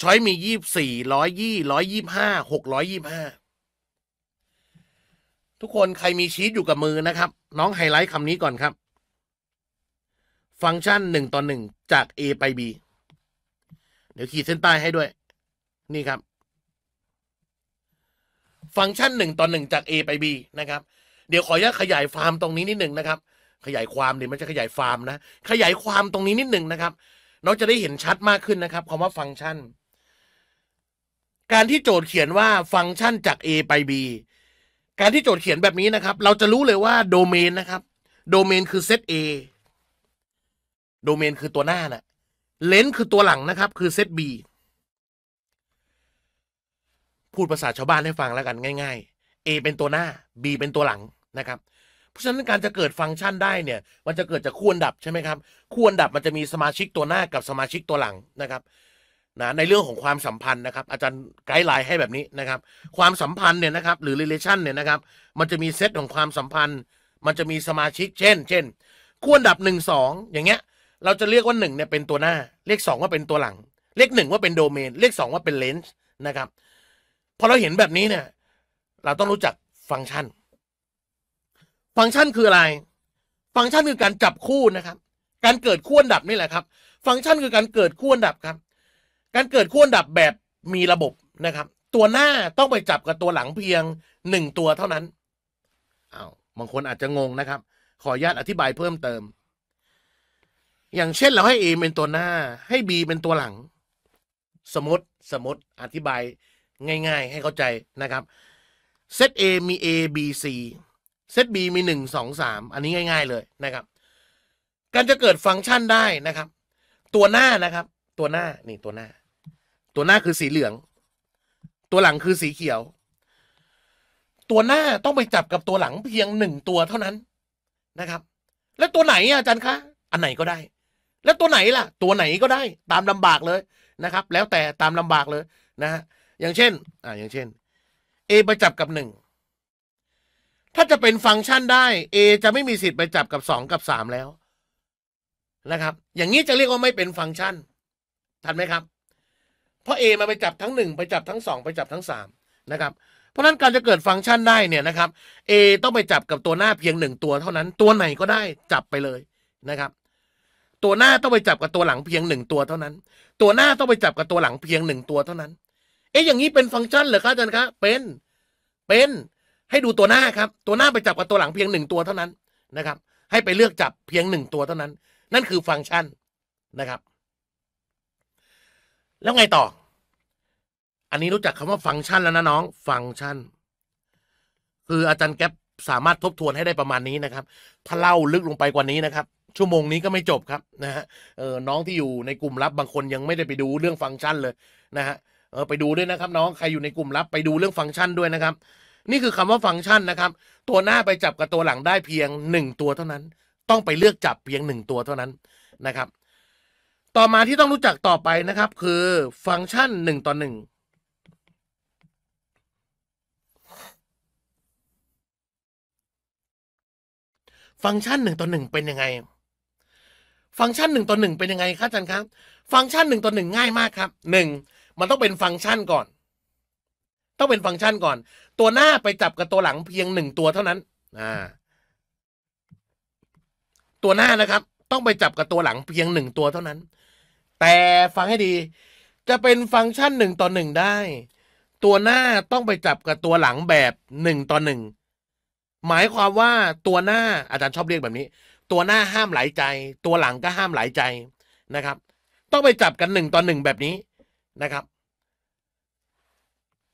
ช้อยมียี่สี่ร้อยยี่ร้อยยี่ห้าหกร้อยยี่ห้าทุกคนใครมีชีตอยู่กับมือนะครับ น้องไฮไลท์คำนี้ก่อนครับ ฟังก์ชันหนึ่งต่อหนึ่งจาก A ไป B เดี๋ยวขีดเส้นใต้ให้ด้วย นี่ครับ ฟังก์ชันหนึ่งต่อหนึ่งจาก A ไป B นะครับ เดี๋ยวขออนุญาตขยายฟาร์มตรงนี้นิดหนึ่งนะครับขยายความเนี่ยมันจะขยายฟาร์มนะ ขยายความตรงนี้นิดหนึ่งนะครับเราจะได้เห็นชัดมากขึ้นนะครับคำว่าฟังก์ชัน การที่โจทย์เขียนว่าฟังก์ชันจาก A ไป B การที่โจทย์เขียนแบบนี้นะครับ เราจะรู้เลยว่าโดเมนนะครับ โดเมนคือเซต A โดเมนคือตัวหน้านะ่ะเลนส์คือตัวหลังนะครับ คือเซต B พูดภาษาชาวบ้านให้ฟังแล้วกันง่าย ๆ A เป็นตัวหน้า B เป็นตัวหลังนะครับเพราะฉะนั้นการจะเกิดฟังก์ชันได้เนี่ยมันจะเกิดจากควรดับใช่ไหมครับ ควรดับมันจะมีสมาชิกตัวหน้ากับสมาชิกตัวหลังนะครับนะในเรื่องของความสัมพันธ์นะครับอาจารย์ไกด์ไลน์ให้แบบนี้นะครับความสัมพันธ์เนี่ยนะครับหรือ relation เนี่ยนะครับมันจะมีเซตของความสัมพันธ์มันจะมีสมาชิกเช่นเช่นควรดับหนึ่งสองอย่างเงี้ยเราจะเรียกว่าหนึ่งเนี่ยเป็นตัวหน้า เลขสองว่าเป็นตัวหลัง เลขหนึ่งว่าเป็นโดเมนเลขสองว่าเป็นเลนส์นะครับพอเราเห็นแบบนี้เนี่ยเราต้องรู้จักฟังก์ชันฟังก์ชันคืออะไร ฟังก์ชันคือการจับคู่นะครับ การเกิดคู่อันดับ นี่แหละครับ ฟังก์ชันคือการเกิดคู่อันดับครับ การเกิดคู่อันดับแบบมีระบบนะครับ ตัวหน้าต้องไปจับกับตัวหลังเพียงหนึ่งตัวเท่านั้นอา้าวบางคนอาจจะงงนะครับ ขออนุญาตอธิบายเพิ่มเติม อย่างเช่นเราให้ A เป็นตัวหน้า ให้ B เป็นตัวหลัง สมมติ สมมติ อธิบายง่าย ๆ ให้เข้าใจนะครับ เซต A มี A B C เซตบีมีหนึ่งสองสามอันนี้ง่ายๆ เลยนะครับ การจะเกิดฟังก์ชันได้นะครับ ตัวหน้านะครับ ตัวหน้า นี่ตัวหน้า ตัวหน้าคือสีเหลือง ตัวหลังคือสีเขียว ตัวหน้าต้องไปจับกับตัวหลังเพียงหนึ่งตัวเท่านั้นนะครับ แล้วตัวไหนอาจารย์คะ อันไหนก็ได้ แล้วตัวไหนล่ะ ตัวไหนก็ได้ตามลำบากเลยนะครับ แล้วแต่ตามลำบากเลยนะฮะอย่างเช่นอ่าอย่างเช่น A ปจับกับหนึ่งถ้าจะเป็นฟังก์ชันได้ A จะไม่มีสิทธิ์ไปจับกับ2กับ3แล้ว นะครับ อย่างนี้จะเรียกว่าไม่เป็นฟังก์ชันทันไหมครับ เพราะ A มาไปจับทั้ง1ไปจับทั้ง2ไปจับทั้ง3นะครับ เพราะนั้นการจะเกิดฟังก์ชันได้เนี่ยนะครับ A ต้องไปจับกับตัวหน้าเพียง1ตัวเท่านั้น ตัวไหนก็ได้จับไปเลยนะครับ ตัวหน้าต้องไปจับกับตัวหลังเพียง1ตัวเท่านั้น ตัวหน้าต้องไปจับกับตัวหลังเพียง1ตัวเท่านั้น เอ๊ะ อย่างนี้เป็นฟังก์ชันเหรอครับอาจารย์ครับเป็น เป็นให้ดูตัวหน้าครับ ตัวหน้าไปจับกับตัวหลังเพียงหนึ่งตัวเท่านั้นนะครับ ให้ไปเลือกจับ เพียงหนึ่งตัวเท่านั้น นั่นคือฟังก์ชันนะครับ แล้วไงต่อ อันนี้รู้จักคำว่า ฟังก์ชันแล้วนะน้อง ฟังก์ชัน คืออาจารย์แก๊ปสามารถทบทวนให้ได้ประมาณนี้นะครับ ถ้าเล่าลึกลงไปกว่านี้นะครับ ชั่วโมงนี้ก็ไม่จบครับนะฮะ เออน้องที่อยู่ในกลุ่มลับบางคนยังไม่ได้ไปดูเรื่องฟังก์ชันเลยนะฮะเออไปดูด้วยนะครับ น้อง ใครอยู่ในกลุ่มลับไปดูเรื่องฟังก์ชันด้วยนะครับนี่คือคำว่าฟังก์ชันนะครับ ตัวหน้าไปจับกับตัวหลังได้เพียง 1 ตัวเท่านั้น ต้องไปเลือกจับเพียง 1 ตัวเท่านั้นนะครับ ต่อมาที่ต้องรู้จักต่อไปนะครับคือ ฟังก์ชัน1ต่อ1ฟังก์ชันหนึ่งต่อหนึ่งเป็นยังไง ฟังก์ชันหนึ่งต่อหนึ่งเป็นยังไงครับอาจารย์ครับ ฟังก์ชันหนึ่งต่อหนึ่งง่ายมากครับหนึ่งมันต้องเป็นฟังก์ชันก่อนต้องเป็นฟังก์ชันก่อน ตัวหน้าไปจับกับตัวหลังเพียงหนึ่งตัวเท่านั้น อ่า ตัวหน้านะครับ ต้องไปจับกับตัวหลังเพียงหนึ่งตัวเท่านั้น แต่ฟังให้ดี จะเป็นฟังก์ชันหนึ่งต่อหนึ่งได้ ตัวหน้าต้องไปจับกับตัวหลังแบบหนึ่งต่อหนึ่ง หมายความว่าตัวหน้าอาจารย์ชอบเรียกแบบนี้ ตัวหน้าห้ามไหลใจ ตัวหลังก็ห้ามไหลใจนะครับ ต้องไปจับกันหนึ่งต่อหนึ่งแบบนี้นะครับ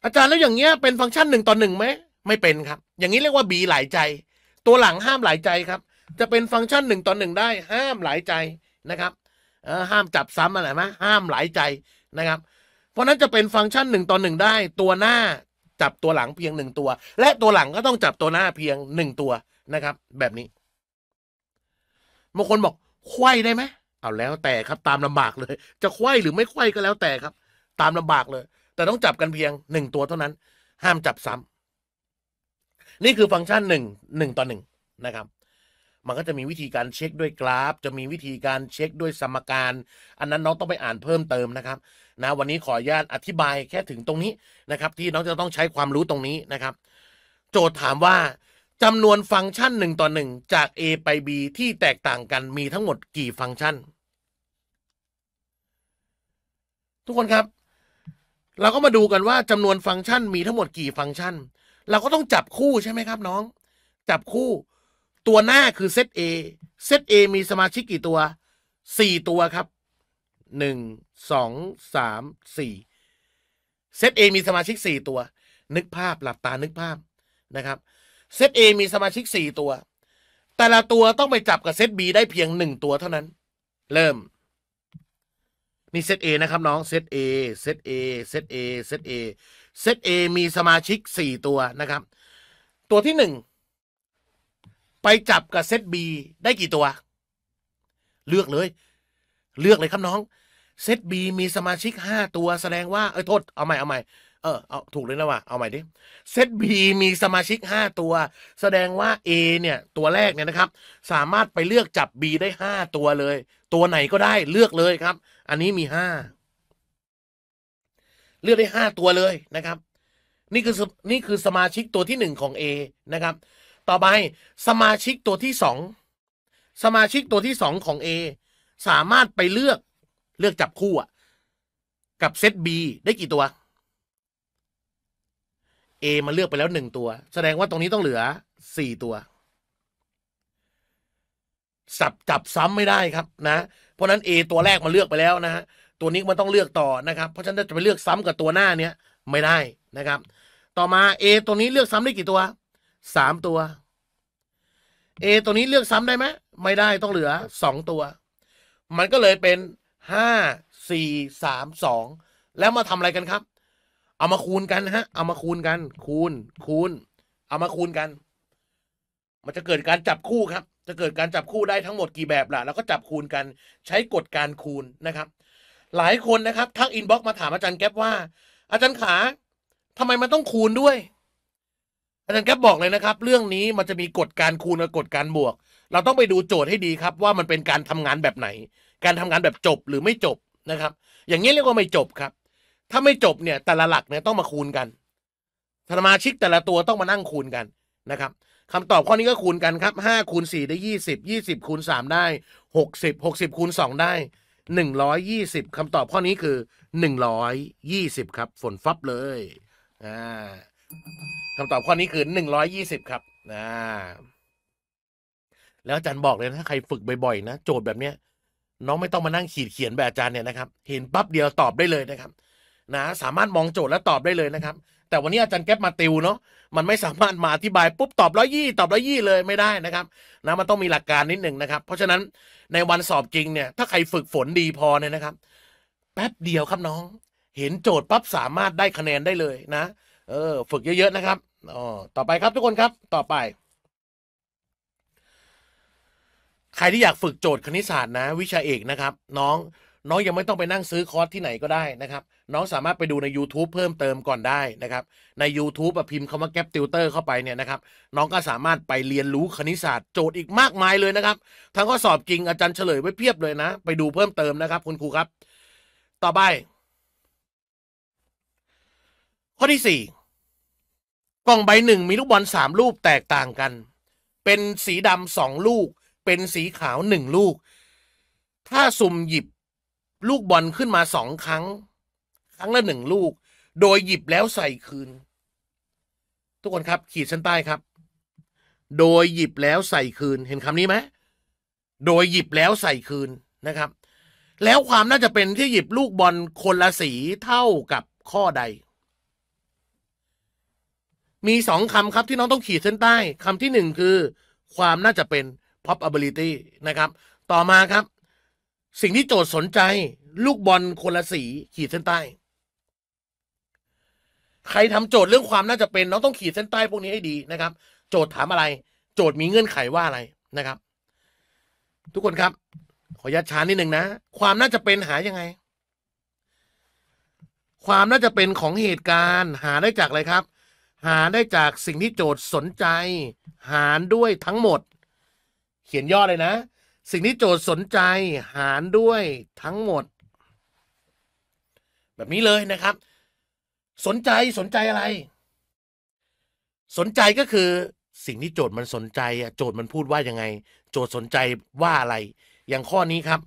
อาจารย์ แล้วอย่างเงี้ยเป็นฟังก์ชันหนึ่งต่อหนึ่งไหมไม่เป็นครับ อย่างนี้เรียกว่าบีหลายใจ ตัวหลังห้ามหลายใจครับ จะเป็นฟังก์ชันหนึ่งต่อหนึ่งได้ ห้ามหลายใจนะครับห้ามจับซ้ำอะไรไหมห้ามหลายใจนะครับ เพราะนั้นจะเป็นฟังก์ชันหนึ่งต่อหนึ่งได้ ตัวหน้าจับตัวหลังเพียงหนึ่งตัว และตัวหลังก็ต้องจับตัวหน้าเพียงหนึ่งตัวนะครับ แบบนี้บางคนบอกควยได้ไหมเอาแล้วแต่ครับ ตามลำบากเลย จะควยหรือไม่ควยก็แล้วแต่ครับ ตามลำบากเลยแต่ต้องจับกันเพียงหนึ่งตัวเท่านั้น ห้ามจับซ้ำนี่คือฟังก์ชันหนึ่งหนึ่งต่อหนึ่งนะครับ มันก็จะมีวิธีการเช็คด้วยกราฟ จะมีวิธีการเช็คด้วยสมการ อันนั้นน้องต้องไปอ่านเพิ่มเติมนะครับนะวันนี้ขออนุญาตอธิบายแค่ถึงตรงนี้นะครับ ที่น้องจะต้องใช้ความรู้ตรงนี้นะครับ โจทย์ถามว่าจำนวนฟังก์ชันหนึ่งต่อหนึ่งจาก A ไป B ที่แตกต่างกันมีทั้งหมดกี่ฟังก์ชัน ทุกคนครับเราก็มาดูกันว่าจำนวนฟังก์ชันมีทั้งหมดกี่ฟังก์ชัน เราก็ต้องจับคู่ใช่ไหมครับน้อง จับคู่ ตัวหน้าคือเซตเอเซตอมีสมาชิกกี่ตัว 4 ตัวครับ 1 2 3 4เซตอมีสมาชิก 4 ตัว นึกภาพ หลับตานึกภาพนะครับ เซตอมีสมาชิก 4 ตัว แต่ละตัวต้องไปจับกับเซต B ได้เพียง 1 ตัวเท่านั้น เริ่มนี่เซตเอนะครับ น้องเซตเอเซตเอเซตเอเซตเอเซตเอมีสมาชิกสี่ตัวนะครับ ตัวที่หนึ่งไปจับกับเซตบีได้กี่ตัว เลือกเลย เลือก เลยครับ น้องเซตบีมีสมาชิกห้าตัว แสดงว่า เอ้ยโทษเอาใหม่เอาใหม่เออเอาถูกเลยนะว่ะเอาใหม่ดิเซตบีมีสมาชิกห้าตัว แสดงว่า A เนี่ยตัวแรกเนี่ยนะครับ สามารถไปเลือกจับ B ได้ห้าตัวเลย ตัวไหนก็ได้เลือกเลยครับอันนี้มีห้าเลือกได้ห้าตัวเลยนะครับนี่คือนี่คือสมาชิกตัวที่หนึ่งของ A นะครับต่อไปสมาชิกตัวที่สองสมาชิกตัวที่สองของ A สามารถไปเลือกเลือกจับคู่อะกับเซต B ได้กี่ตัว A มาเลือกไปแล้วหนึ่งตัว แสดงว่าตรงนี้ต้องเหลือสี่ตัวสับจับซ้ำไม่ได้ครับนะ เพราะนั้น A ตัวแรกมันเลือกไปแล้วนะฮะตัวนี้มันต้องเลือกต่อนะครับ เพราะฉะนั้นจะไปเลือกซ้ำกับตัวหน้าเนี้ยไม่ได้นะครับ ต่อมา A ตัวนี้เลือกซ้ำได้กี่ตัวสามตัว A ตัวนี้เลือกซ้ำได้ไหมไม่ได้ต้องเหลือสองตัว มันก็เลยเป็นห้าสี่สามสองแล้วมาทำอะไรกันครับ เอามาคูณกันฮะเอามาคูณกัน คูณ คูณเอามาคูณกัน มันจะเกิดการจับคู่ครับจะเกิดการจับคู่ได้ทั้งหมดกี่แบบล่ะแล้วก็จับคูณกัน ใช้กฎการคูณนะครับ หลายคนนะครับ ทักอินบ็อกซ์มาถามอาจารย์แก๊ปว่า อาจารย์ขา ทำไมมันต้องคูณด้วย อาจารย์แก๊ปบอกเลยนะครับ เรื่องนี้มันจะมีกฎการคูณกับกฎการ บวก เราต้องไปดูโจทย์ให้ดีครับ ว่ามันเป็นการทำงานแบบไหน การทำงานแบบจบหรือไม่จบนะครับ อย่างนี้เรียกว่าไม่จบครับ ถ้าไม่จบเนี่ย แต่ละหลักเนี่ยต้องมาคูณกันสมาชิกแต่ละตัวต้องมานั่งคูณกันนะครับคำตอบข้อนี้ก็คูณกันครับ5คูณ4ได้20 20คูณ3ได้ 60 60คูณ2ได้ 120คำตอบข้อนี้คือ 120 ครับ ฝนฟับเลยอ่าคำตอบข้อนี้คือ 120 ครับ อ่า แล้วอาจารย์บอกเลยนะถ้าใครฝึกบ่อยๆนะโจทย์แบบเนี้ย น้องไม่ต้องมานั่งขีดเขียนแบบอาจารย์เนี่ยนะครับ เห็นปั๊บเดียวตอบได้เลยนะครับ นะ สามารถมองโจทย์แล้วตอบได้เลยนะครับแต่วันนี้อาจารย์แก๊ปมาติวเนาะ มันไม่สามารถมาอธิบายปุ๊บตอบร้อยยี่ตอบร้อยยี่เลยไม่ได้นะครับ นะมันต้องมีหลักการนิดหนึ่งนะครับ เพราะฉะนั้นในวันสอบจริงเนี่ย ถ้าใครฝึกฝนดีพอเนี่ยนะครับ แป๊บเดียวครับน้อง เห็นโจทย์ปั๊บสามารถได้คะแนนได้เลยนะ เออฝึกเยอะๆนะครับอ๋อต่อไปครับทุกคนครับ ต่อไป ใครที่อยากฝึกโจทย์คณิตศาสตร์นะวิชาเอกนะครับ น้องน้องยังไม่ต้องไปนั่งซื้อคอร์สที่ไหนก็ได้นะครับน้องสามารถไปดูใน YouTube เพิ่มเติมก่อนได้นะครับใน y o u t u แบบพิมพ์คำว่าแกปติวเตอร์เข้าไปเนี่ยนะครับน้องก็สามารถไปเรียนรู้คณิตศาสตร์โจทย์อีกมากมายเลยนะครับทั้งข้อสอบจริงอาจารย์เฉลยไว้เพียบเลยนะ ไปดูเพิ่มเติมนะครับ คุณครูครับ ต่อไปข้อที่ 4 กล่องใบหนึ่งมีลูกบอลสามลูกแตกต่างกัน เป็นสีดำสองลูก เป็นสีขาวหนึ่งลูก ถ้าสุ่มหยิบลูกบอลขึ้นมาสองครั้ง ครั้งละหนึ่งลูก โดยหยิบแล้วใส่คืน ทุกคนครับขีดเส้นใต้ครับ โดยหยิบแล้วใส่คืนเห็นคำนี้ไหมโดยหยิบแล้วใส่คืนนะครับ แล้วความน่าจะเป็นที่หยิบลูกบอลคนละสีเท่ากับข้อใด มีสองคำครับที่น้องต้องขีดเส้นใต้คำที่หนึ่งคือ ความน่าจะเป็น probability นะครับ ต่อมาครับสิ่งที่โจทย์สนใจ ลูกบอลคนละสีขีดเส้นใต้ ใครทำโจทย์เรื่องความน่าจะเป็นเราต้องขีดเส้นใต้ พวกนี้ให้ดีนะครับ โจทย์ถามอะไร โจทย์มีเงื่อนไขว่าอะไรนะครับ ทุกคนครับ ขอยัดชานิดหนึ่งนะ ความน่าจะเป็นหายังไง ความน่าจะเป็นของเหตุการณ์หาได้จากอะไรครับ หาได้จากสิ่งที่โจทย์สนใจ หารด้วยทั้งหมด เขียนย่อเลยนะสิ่งที่โจทย์สนใจหารด้วยทั้งหมด แบบนี้เลยนะครับ สนใจสนใจอะไร สนใจก็คือสิ่งที่โจทย์มันสนใจอะโจทย์มันพูดว่ายังไง โจทย์สนใจว่าอะไรอย่างข้อนี้ครับ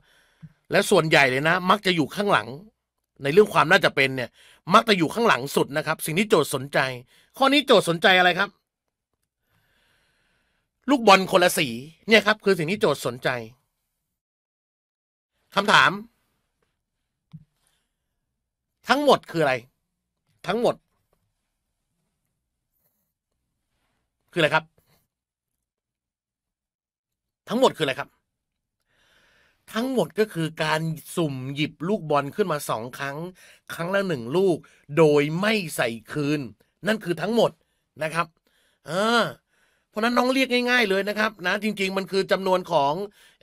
และส่วนใหญ่เลยนะ มักจะอยู่ข้างหลัง ในเรื่องความน่าจะเป็นเนี่ย มักจะอยู่ข้างหลังสุดนะครับ สิ่งที่โจทย์สนใจ ข้อนี้โจทย์สนใจอะไรครับลูกบอลคนละสี เนี่ยครับคือสิ่งที่โจทย์สนใจคำถาม ทั้งหมดคืออะไร ทั้งหมด คืออะไรครับ ทั้งหมดคืออะไรครับ ทั้งหมดก็คือการสุ่มหยิบลูกบอลขึ้นมาสองครั้ง ครั้งละหนึ่งลูกโดยไม่ใส่คืน นั่นคือทั้งหมดนะครับอ่าเพราะนั้นน้องเรียกง่ายๆเลยนะครับนะจริงๆ มันคือ จำนวนของ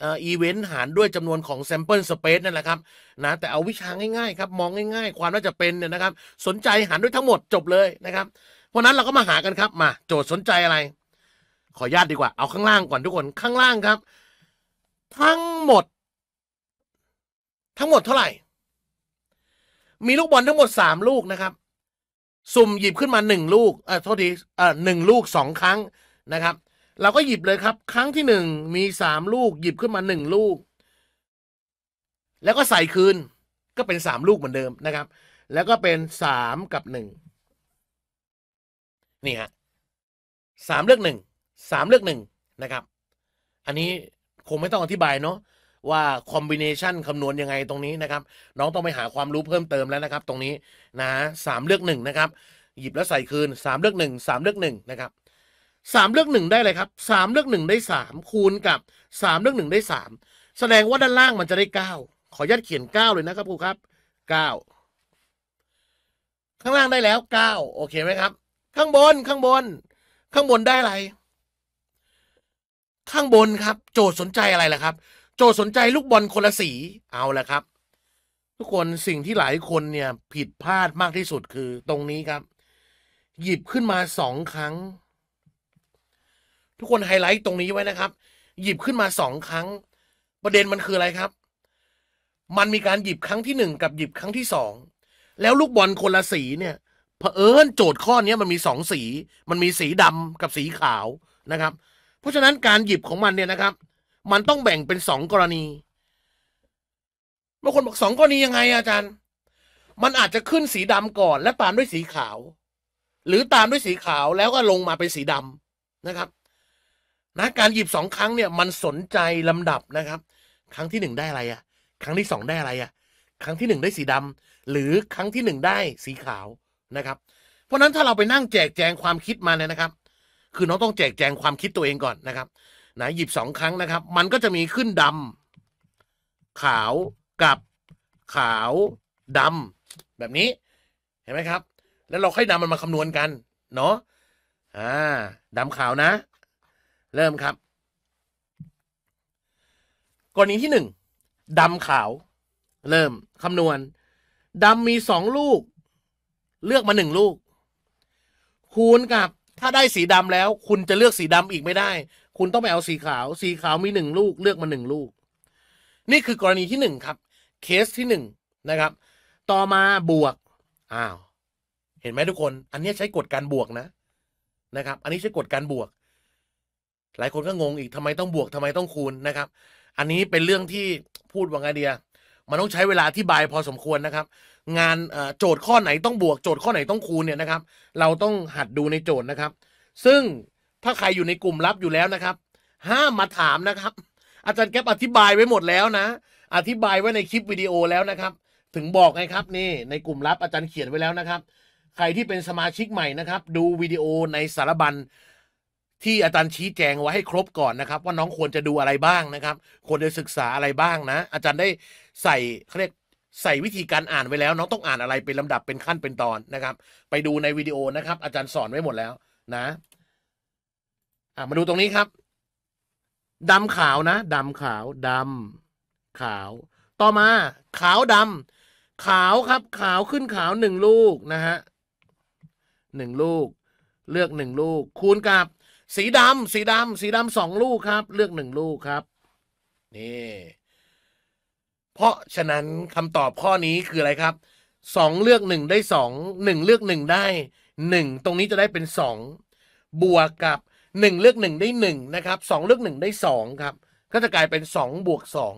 อีเวนต์หารด้วยจำนวนของแซมเปิลสเปซนั่นแหละครับนะแต่เอาวิชาง่าย ๆ ครับมองง่าย ๆ ความน่าจะเป็นเนี่ยนะครับสนใจหารด้วยทั้งหมดจบเลยนะครับ เพราะนั้นเราก็มาหากันครับมาโจทย์สนใจอะไร ขอญาตดีกว่าเอาข้างล่างก่อนทุกคนข้างล่างครับ ทั้งหมด ทั้งหมดเท่าไหร่ มีลูกบอลทั้งหมดสามลูกนะครับ สุ่มหยิบขึ้นมาหนึ่งลูกเออโทษทีเออหนึ่งลูกสองครั้งนะครับ เราก็หยิบเลยครับ ครั้งที่หนึ่งมีสามลูก หยิบขึ้นมาหนึ่งลูก แล้วก็ใส่คืนก็เป็นสามลูกเหมือนเดิมนะครับ แล้วก็เป็นสามกับหนึ่งนี่ฮะสามเลือกหนึ่งสามเลือกหนึ่งนะครับ อันนี้คงไม่ต้องอธิบายเนาะว่าคอมบิเนชันคำนวณยังไงตรงนี้นะครับน้องต้องไปหาความรู้เพิ่มเติมแล้วนะครับ ตรงนี้นะสามเลือกหนึ่งนะครับ หยิบแล้วใส่คืนสามเลือกหนึ่งสามเลือกหนึ่งนะครับสามเลือกหนึ่งได้เลยครับสามเลือกหนึ่งได้สามคูณกับสามเลือกหนึ่งได้สามแสดงว่าด้านล่างมันจะได้เก้าขอยัดเขียนเก้าเลยนะครับครูครับเก้าข้างล่างได้แล้วเก้าโอเคไหมครับ ข้างบนข้างบน ข้างบนได้อะไร ข้างบนครับ โจทย์สนใจอะไรล่ะครับ โจทย์สนใจลูกบอลคนละสีเอาละครับ ทุกคนสิ่งที่หลายคนเนี่ยผิดพลาดมากที่สุดคือตรงนี้ครับ หยิบขึ้นมาสองครั้งทุกคนไฮไลท์ตรงนี้ไว้นะครับ หยิบขึ้นมาสองครั้ง ประเด็นมันคืออะไรครับ มันมีการหยิบครั้งที่หนึ่งกับหยิบครั้งที่สองแล้วลูกบอลคนละสีเนี่ยเผอิญโจทย์ข้อนี้มันมีสองสี มันมีสีดำกับสีขาวนะครับ เพราะฉะนั้นการหยิบของมันเนี่ยนะครับ มันต้องแบ่งเป็นสองกรณีบางคนบอกสองกรณียังไง อาจารย์ มันอาจจะขึ้นสีดำก่อน และตามด้วยสีขาว หรือตามด้วยสีขาวแล้วก็ลงมาเป็นสีดำนะครับนะการหยิบสองครั้งเนี่ยมันสนใจลำดับนะครับ ครั้งที่หนึ่งได้อะไรอะครั้งที่สองได้อะไรอะครั้งที่หนึ่งได้สีดำ หรือครั้งที่หนึ่งได้สีขาวนะครับ เพราะนั้นถ้าเราไปนั่งแจกแจงความคิดมาเนี่ยนะครับ คือน้องต้องแจกแจงความคิดตัวเองก่อนนะครับนะหยิบสองครั้งนะครับ มันก็จะมีขึ้นดำ ขาวกับขาวดำ แบบนี้ เห็นไหมครับ แล้วเราค่อยนำมันมาคำนวณกัน เนาะอ่าดำขาวนะเริ่มครับ กรณีที่หนึ่งดำขาว เริ่มคำนวณดำมีสองลูก เลือกมาหนึ่งลูก คูณกับ ถ้าได้สีดำแล้ว คุณจะเลือกสีดำอีกไม่ได้ คุณต้องไปเอาสีขาว สีขาวมีหนึ่งลูกเลือกมาหนึ่งลูก นี่คือกรณีที่หนึ่งครับ เคสที่หนึ่งนะครับ ต่อมาบวกอ้าว เห็นไหมทุกคน อันนี้ใช้กฎการบวกนะนะครับ อันนี้ใช้กฎการบวกหลายคนก็งงอีกทำไมต้องบวกทำไมต้องคูณนะครับ อันนี้เป็นเรื่องที่พูดวางไอเดียมันต้องใช้เวลาอธิบายพอสมควรนะครับ งานโจทย์ข้อไหนต้องบวก โจทย์ข้อไหนต้องคูณเนี่ยนะครับ เราต้องหัดดูในโจทย์นะครับ ซึ่งถ้าใครอยู่ในกลุ่มลับอยู่แล้วนะครับห้ามมาถามนะครับ อาจารย์แก๊ปอธิบายไว้หมดแล้วนะ อธิบายไว้ในคลิปวิดีโอแล้วนะครับ ถึงบอกไงครับนี่ในกลุ่มลับอาจารย์เขียนไว้แล้วนะครับ ใครที่เป็นสมาชิกใหม่นะครับดูวิดีโอในสารบัญที่อาจารย์ชี้แจงไว้ให้ครบก่อนนะครับ ว่าน้องควรจะดูอะไรบ้างนะครับ ควรจะศึกษาอะไรบ้างนะ อาจารย์ได้ใส่เขาเรียกใส่วิธีการอ่านไว้แล้วน้องต้องอ่านอะไรเป็นลำดับเป็นขั้นเป็นตอนนะครับ ไปดูในวิดีโอนะครับ อาจารย์สอนไว้หมดแล้วนะอ่มาดูตรงนี้ครับ ดำขาวนะดำขาว ดำ ขาว ต่อมาขาวดำ ขาวครับขาวขึ้นขาวหนึ่งลูกนะฮะหนึ่งลูก เลือกหนึ่งลูก คูณกับสีดำสีดำสีดำสองลูกครับ เลือกหนึ่งลูกครับ นี่ เพราะฉะนั้นคำตอบข้อนี้คืออะไรครับสองเลือกหนึ่งได้สองหนึ่งเลือกหนึ่งได้หนึ่งตรงนี้จะได้เป็นสองบวกกับหนึ่งเลือกหนึ่งได้หนึ่งนะครับสองเลือกหนึ่งได้สองครับ ก็จะกลายเป็นสองบวกสอง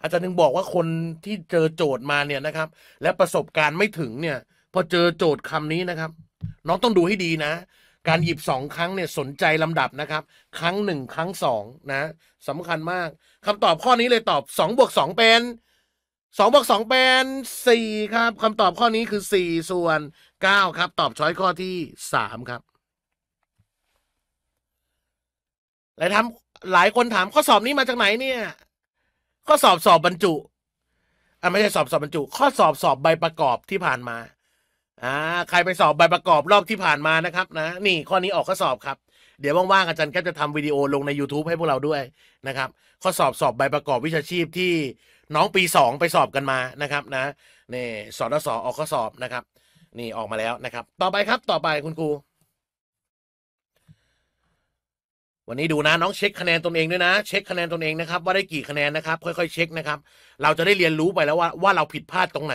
อาจารย์ถึงบอกว่าคนที่เจอโจทย์มาเนี่ยนะครับ และประสบการณ์ไม่ถึงเนี่ยพอเจอโจทย์คำนี้นะครับน้องต้องดูให้ดีนะการหยิบสองครั้งเนี่ยสนใจลำดับนะครับ ครั้งหนึ่ง ครั้งสองนะสำคัญมากคำตอบข้อนี้เลยตอบสองบวกสองเป็นสองบวกสองเป็นสี่ครับคำตอบข้อนี้คือสี่ส่วนเก้าครับ ตอบช้อยข้อที่สามครับหลายทำหลายคนถามข้อสอบนี้มาจากไหนเนี่ยข้อสอบสอบบรรจุอ่าไม่ใช่สอบสอบบรรจุ ข้อสอบสอบใบประกอบที่ผ่านมาอ่าใครไปสอบใบประกอบรอบ ที่ผ่านมานะครับนะนี่ข้อนี้ออกข้อสอบครับเดี๋ยวว่างๆอาจารย์แคปจะทำวิดีโอลงใน YouTube ให้พวกเราด้วยนะครับข้อสอบสอบใบประกอบวิชาชีพที่น้องปี 2 ไปสอบกันมานะครับนะนี่สอนสอออกข้อสอบนะครับ นี่ออกมาแล้วนะครับ ต่อไปครับต่อไปคุณครูวันนี้ดูนะน้องเช็คคะแนนตนเองด้วยนะเช็คคะแนนตนเองนะครับว่าได้กี่คะแนนนะครับ ค่อย ๆ เช็คนะครับเราจะได้เรียนรู้ไปแล้วว่าว่าเราผิดพลาดตรงไหน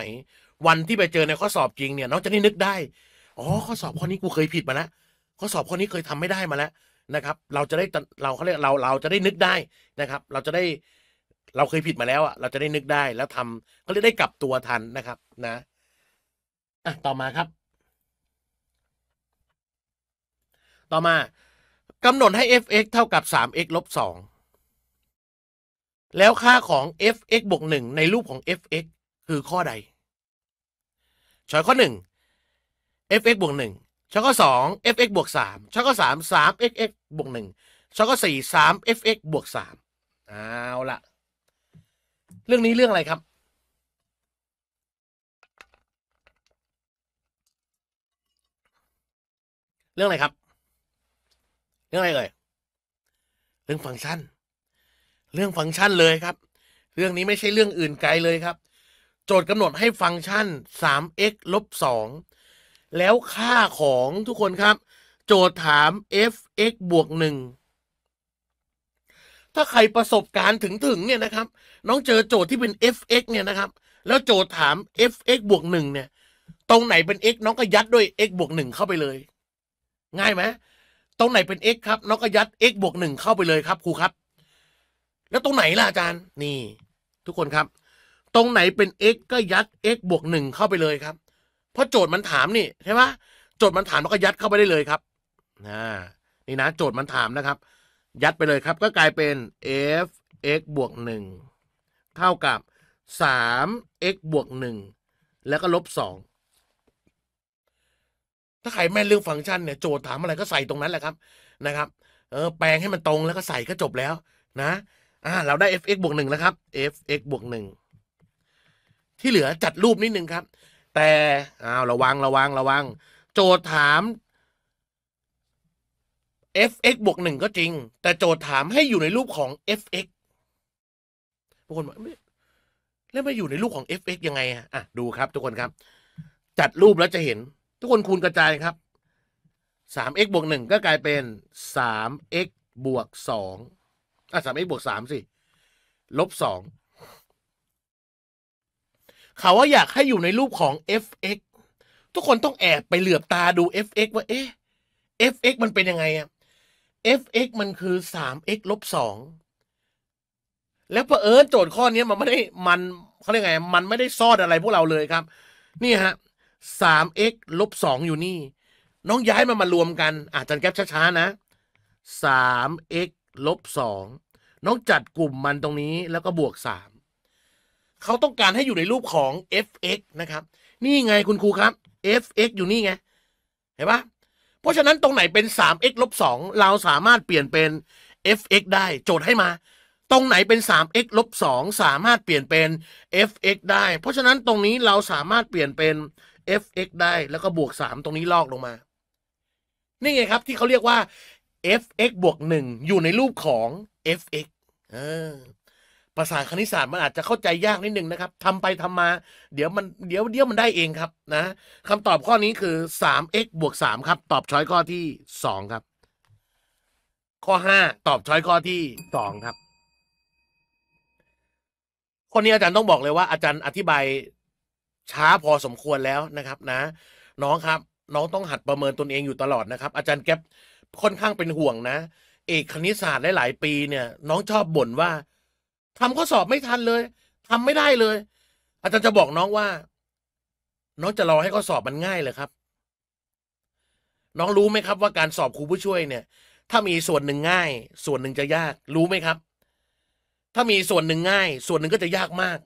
วันที่ไปเจอในข้อสอบจริงเนี่ยน้องจะนี่นึกได้ อ๋อข้อสอบข้อนี้กูเคยผิดมาแล้วข้อสอบข้อนี้เคยทำไม่ได้มาแล้วนะครับเราจะได้เราเขาเรียกเราเราจะได้นึกได้นะครับ เราจะได้เราเคยผิดมาแล้วอ่ะเราจะได้นึกได้แล้วทำเขาเรียกได้กลับตัวทันนะครับนะอ่ะต่อมาครับ ต่อมากำหนดให้ f(x) เท่ากับ 3x ลบ2แล้วค่าของ f(x) บวก1ในรูปของ f(x) คือข้อใดช้อยข้อหนึ่ง fx บวกหนึ่งช้อยข้อสอง fx บวกสามช้อยข้อสามสาม xx บวกหนึ่งช้อยข้อสี่สาม fx บวกสามเอาละเรื่องนี้เรื่องอะไรครับ เรื่องอะไรครับ เรื่องอะไรเลย เรื่องฟังก์ชัน เรื่องฟังก์ชันเลยครับ เรื่องนี้ไม่ใช่เรื่องอื่นไกลเลยครับโจทย์กำหนดให้ฟังก์ชัน 3x ลบ2แล้วค่าของทุกคนครับ โจทย์ถาม f(x) บวก1ถ้าใครประสบการณ์ถึงถึงเนี่ยนะครับ น้องเจอโจทย์ที่เป็น f(x) เนี่ยนะครับ แล้วโจทย์ถาม f(x) บวก1เนี่ย ตรงไหนเป็น x น้องก็ยัดด้วย x บวก1เข้าไปเลย ง่ายไหมตรงไหนเป็น x ครับ น้องก็ยัด x บวก1เข้าไปเลยครับครูครับ แล้วตรงไหนล่ะอาจารย์ นี่ ทุกคนครับตรงไหนเป็น x ก็ยัด x บวกหนึ่งเข้าไปเลยครับ เพราะโจทย์มันถามนี่ใช่ไหมโจทย์มันถามเราก็ยัดเข้าไปได้เลยครับนนี่นะ โจทย์มันถามนะครับ ยัดไปเลยครับ ก็กลายเป็น f x บวกหนึ่งเท่ากับ 3x บวกหนึ่งแล้วก็ลบสองถ้าใครแม่นเรื่องฟังก์ชันเนี่ย โจทย์ถามอะไรก็ใส่ตรงนั้นแหละครับ นะครับ เออ แปลงให้มันตรงแล้วก็ใส่ก็จบแล้วนะอ่าเราได้ f x บวกหนึ่งแล้วครับ f x บวกหนึ่งที่เหลือจัดรูปนิดนึงครับ แต่อ้าวระวังระวังระวังโจทย์ถาม fx บวกหนึ่งก็จริง แต่โจทย์ถามให้อยู่ในรูปของ fx บางคนบอกแล้วมาอยู่ในรูปของ fx ยังไงอะอ่ะดูครับทุกคนครับ จัดรูปแล้วจะเห็น ทุกคนคูณกระจายครับ 3x บวก1ก็กลายเป็น 3x บวก2อ่ะ 3x บวก3สิลบ2เขาว่าอยากให้อยู่ในรูปของ fx ทุกคนต้องแอบไปเหลือบตาดู fx ว่าเอ๊ะ fx มันเป็นยังไงอะ fx มันคือ 3x ลบ 2 แล้วเผอิญโจทย์ข้อนี้มันไม่ได้มันเขาเรียกไง มันไม่ได้ซ่อนอะไรพวกเราเลยครับ นี่ฮะ 3x ลบ 2 อยู่นี่ น้องย้ายมันมารวมกัน อาจารย์แก๊ปช้าๆนะ 3x ลบ 2น้องจัดกลุ่มมันตรงนี้แล้วก็บวก 3เขาต้องการให้อยู่ในรูปของ fx นะครับ นี่ไงคุณครูครับ fx อยู่นี่ไง เห็นปะเพราะฉะนั้นตรงไหนเป็น 3x ลบ 2 เราสามารถเปลี่ยนเป็น fx ได้ โจทย์ให้มา ตรงไหนเป็น 3x ลบ 2 สามารถเปลี่ยนเป็น fx ได้ เพราะฉะนั้นตรงนี้เราสามารถเปลี่ยนเป็น fx ได้แล้วก็บวก 3 ตรงนี้ลอกลงมา นี่ไงครับที่เขาเรียกว่า fx บวก 1 อยู่ในรูปของ fx เออภาษาคณิตศาสตร์มันอาจจะเข้าใจยากนิดนึงนะครับทำไปทำมา เดี๋ยวมันเดี๋ยวเดี๋ยวมันได้เองครับนะคำตอบข้อนี้คือ 3x บวก3ครับ ตอบช้อยข้อที่ 2 ครับ ข้อ 5 ตอบช้อยข้อที่2ครับคนนี้อาจารย์ต้องบอกเลยว่าอาจารย์อธิบายช้าพอสมควรแล้วนะครับนะ น้องครับน้องต้องหัดประเมินตนเองอยู่ตลอดนะครับ อาจารย์แก๊ปค่อนข้างเป็นห่วงนะเอกคณิตศาสตร์หลายๆปีเนี่ยน้องชอบบ่นว่าทำข้อสอบไม่ทันเลย ทำไม่ได้เลย อาจารย์จะบอกน้องว่า น้องจะรอให้ข้อสอบ มันง่ายเลยครับ น้องรู้ไหมครับว่าการสอบครูผู้ช่วยเนี่ย ถ้ามีส่วนหนึ่งง่าย ส่วนหนึ่งจะยาก รู้ไหมครับ ถ้ามีส่วนหนึ่งง่าย ส่วนหนึ่งก็จะยากมาก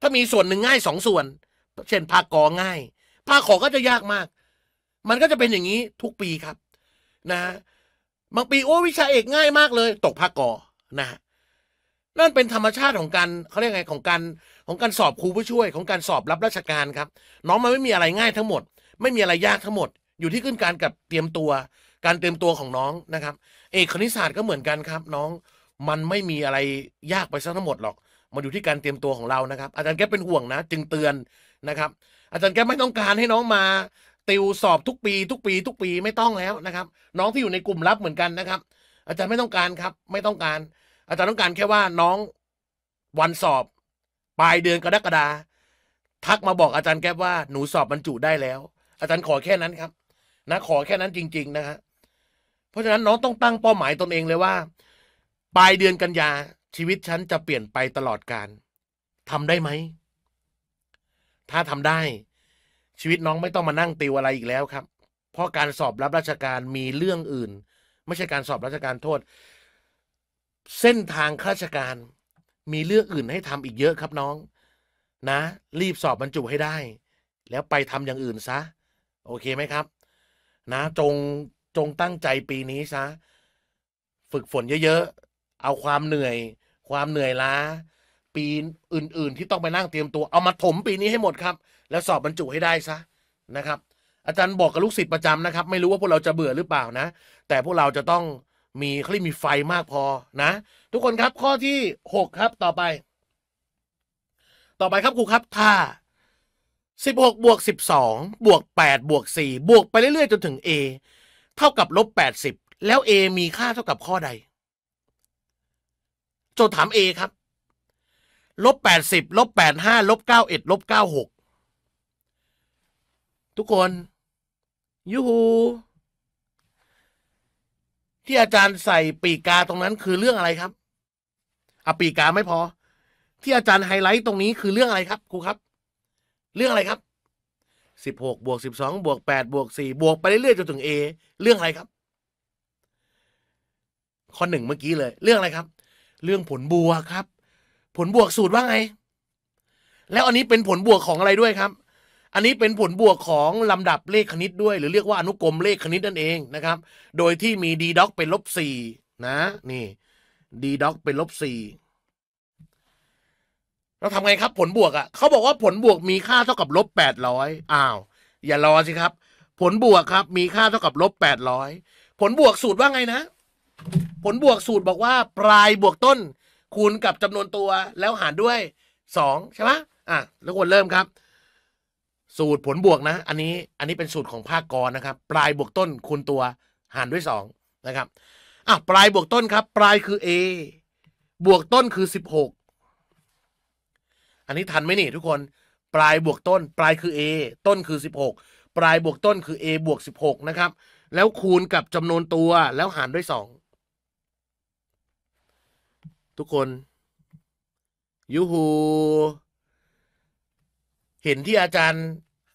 ถ้ามีส่วนหนึ่งง่ายสองส่วน เช่นภาคกอง่ายภาคขอก็จะยากมาก มันก็จะเป็นอย่างนี้ทุกปีครับ นะบางปีโอ้วิชาเอกง่ายมากเลย ตกภาคกอนะะนั่นเป็นธรรมชาติของการเขาเรียกไงของการของการสอบครูผู้ช่วย ของการสอบรับราชการครับน้องมันไม่มีอะไรง่ายทั้งหมด ไม่มีอะไรยากทั้งหมดอยู่ที่ขึ้นการกับเตรียมตัว การเตรียมตัวของน้องนะครับเอกคณิตศาสตร์ก็เหมือนกันครับ น้องมันไม่มีอะไรยากไปซะทั้งหมดหรอกมันอยู่ที่การเตรียมตัวของเรานะครับอาจารย์แกเป็นห่วงนะ จึงเตือนนะครับ อาจารย์แกไม่ต้องการให้น้องมา ติวสอบทุกปี ทุกปี ทุกปีไม่ต้องแล้วนะครับ น้องที่อยู่ในกลุ่มลับเหมือนกันนะครับ อาจารย์ไม่ต้องการครับไม่ต้องการอาจารย์ต้องการแค่ว่าน้องวันสอบปลายเดือนกรกฎาทักมาบอกอาจารย์แก๊บว่าหนูสอบบรรจุได้แล้ว อาจารย์ขอแค่นั้นครับนะขอแค่นั้นจริง ๆ นะฮะเพราะฉะนั้น น้องต้องตั้งเป้าหมายตนเองเลยว่าปลายเดือนกันยา ชีวิตฉันจะเปลี่ยนไปตลอดการทำได้ไหมถ้าทำได้ ชีวิตน้องไม่ต้องมานั่งติวอะไรอีกแล้วครับ เพราะการสอบรับราชการมีเรื่องอื่น ไม่ใช่การสอบราชการโทษเส้นทางข้าราชการ มีเรื่องอื่นให้ทำอีกเยอะครับน้อง นะรีบสอบบรรจุให้ได้ แล้วไปทำอย่างอื่นซะ โอเคไหมครับ นะ จงจงตั้งใจปีนี้ซะ ฝึกฝนเยอะ ๆ เอาความเหนื่อย ความเหนื่อยล้า ปีอื่น ๆ ที่ต้องไปนั่งเตรียมตัว เอามาถมปีนี้ให้หมดครับ แล้วสอบบรรจุให้ได้ซะนะครับ อาจารย์บอกกับลูกศิษย์ประจำนะครับ ไม่รู้ว่าพวกเราจะเบื่อหรือเปล่านะ แต่พวกเราจะต้องมีเขาเรียกมีไฟมากพอนะ ทุกคนครับข้อที่หกครับ ต่อไป ต่อไปครับครูครับถ้าสิบหกบวกสิบสองบวกแปดบวกสี่บวกไปเรื่อย ๆ จนถึง a เท่ากับลบแปดสิบแล้ว a มีค่าเท่ากับข้อใด โจทย์ถาม a ครับลบแปดสิบลบแปดห้าลบเเก้าอ็ดลบเก้าหกทุกคน ยูฮูที่อาจารย์ใส่ปีกาตรงนั้นคือเรื่องอะไรครับ อ่ะปีกา ไม่พอ ที่อาจารย์ไฮไลท์ตรงนี้คือเรื่องอะไรครับครูครับ เรื่องอะไรครับสิบหกบวกสิบสองบวกแปดบวกสี่บวกไปเรื่อยๆจนถึงเอเรื่องอะไรครับ ข้อหนึ่งเมื่อกี้เลย เรื่องอะไรครับ เรื่องผลบวกครับ ผลบวกสูตรว่าไงแล้วอันนี้เป็นผลบวกของอะไรด้วยครับอันนี้เป็นผลบวกของลำดับเลขคณิตด้วยหรือเรียกว่าอนุกรมเลขคณิตนั่นเองนะครับโดยที่มีดีด็อกเป็นลบสี่นะนี่ดีด็อกเป็นลบสี่เราทำไงครับ ผลบวกอะ่ะเขาบอกว่าผลบวกมีค่าเท่ากับลบแปดร้อยอ้าวอย่ารอสิครับ ผลบวกครับ มีค่าเท่ากับลบแปดร้อยผลบวกสูตรว่าไงนะ ผลบวกสูตรบอกว่าปลายบวกต้น คูณกับจำนวนตัวแล้วหารด้วยสองใช่ไหมอ่ะแล้วคนเริ่มครับสูตรผลบวกนะอันนี้อันนี้เป็นสูตรของภาคกรนะครับปลายบวกต้นคูณตัว หารด้วย2นะครับอ่ะปลายบวกต้นครับ ปลายคือ A บวกต้นคือ 16 อันนี้ทันไหมนี่ทุกคน ปลายบวกต้นปลายคือ A ต้นคือ 16 ปลายบวกต้นคือ A บวก 16 นะครับ แล้วคูณกับจำนวนตัวแล้วหารด้วย2ทุกคนยูหูเห็นที่อาจารย์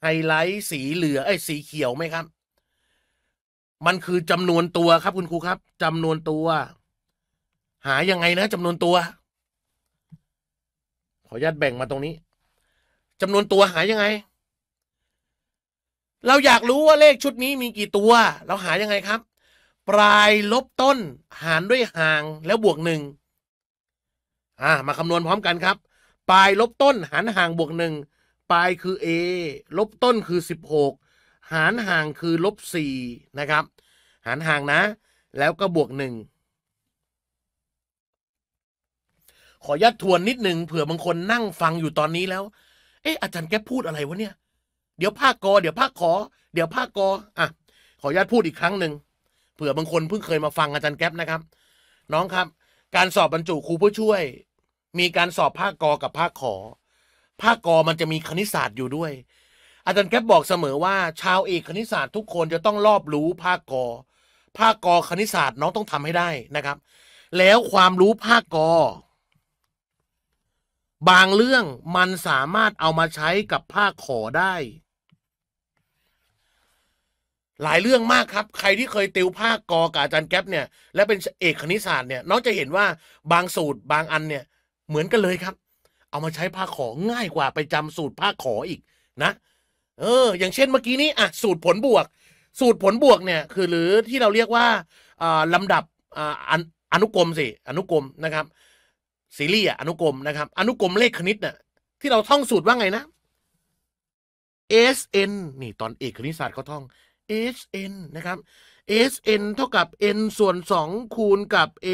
ไฮไลท์สีเหลือไอ้สีเขียวไหมครับ มันคือจำนวนตัวครับคุณครูครับ จำนวนตัว หายังไงนะจำนวนตัว ขออนุญาตแบ่งมาตรงนี้ จำนวนตัวหายังไง เราอยากรู้ว่าเลขชุดนี้มีกี่ตัว เราหายังไงครับ ปลายลบต้น หารด้วยหางแล้วบวกหนึ่งอ่ามาคำนวณพร้อมกันครับ ปลายลบต้นหารห่างบวกหนึ่งปลายคือ A ลบต้นคือ 16 หารห่างคือลบ4นะครับ หารห่างนะ แล้วก็บวก 1ขอยัดทวนนิดหนึ่งเผื่อบางคนนั่งฟังอยู่ตอนนี้แล้ว เอ๊ะอาจารย์แกพูดอะไรวะเนี่ย เดี๋ยวภาคกอ เดี๋ยวภาคขอ เดี๋ยวภาคกออ่ะขอยัดพูดอีกครั้งหนึ่ง เผื่อบางคนเพิ่งเคยมาฟังอาจารย์แก๊ปนะครับ น้องครับ การสอบบรรจุครูผู้ช่วย มีการสอบภาคกอกับภาคขอภาคกอมันจะมีคณิตศาสตร์อยู่ด้วย อาจารย์แก๊บบอกเสมอว่าชาวเอกคณิตศาสตร์ทุกคนจะต้องรอบรู้ภาคกอ ภาคกอคณิตศาสตร์น้องต้องทำให้ได้นะครับ แล้วความรู้ภาคกอบางเรื่องมันสามารถเอามาใช้กับภาคขอได้ หลายเรื่องมากครับ ใครที่เคยติวภาคกอกับอาจารย์แก๊ปเนี่ยและเป็นเอกคณิตศาสตร์เนี่ยน้องจะเห็นว่าบางสูตร บางอันเนี่ยเหมือนกันเลยครับเอามาใช้ผ้าของ่ายกว่า ไปจำสูตรผ้าขออีกนะเอออย่างเช่นเมื่อกี้นี้อ่ะสูตรผลบวก สูตรผลบวกเนี่ยคือหรือที่เราเรียกว่าอ่าลำดับอ่าอนุกรมสิอนุกรมนะครับซีรีส์อนุกรมนะครับ อนุกรมเลขคณิตเนี่ยที่เราท่องสูตรว่าไงนะ S n นี่ตอนเอกคณิตศาสตร์เขาท่อง S n นะครับ S n เท่ากับ n ส่วน2คูณกับ a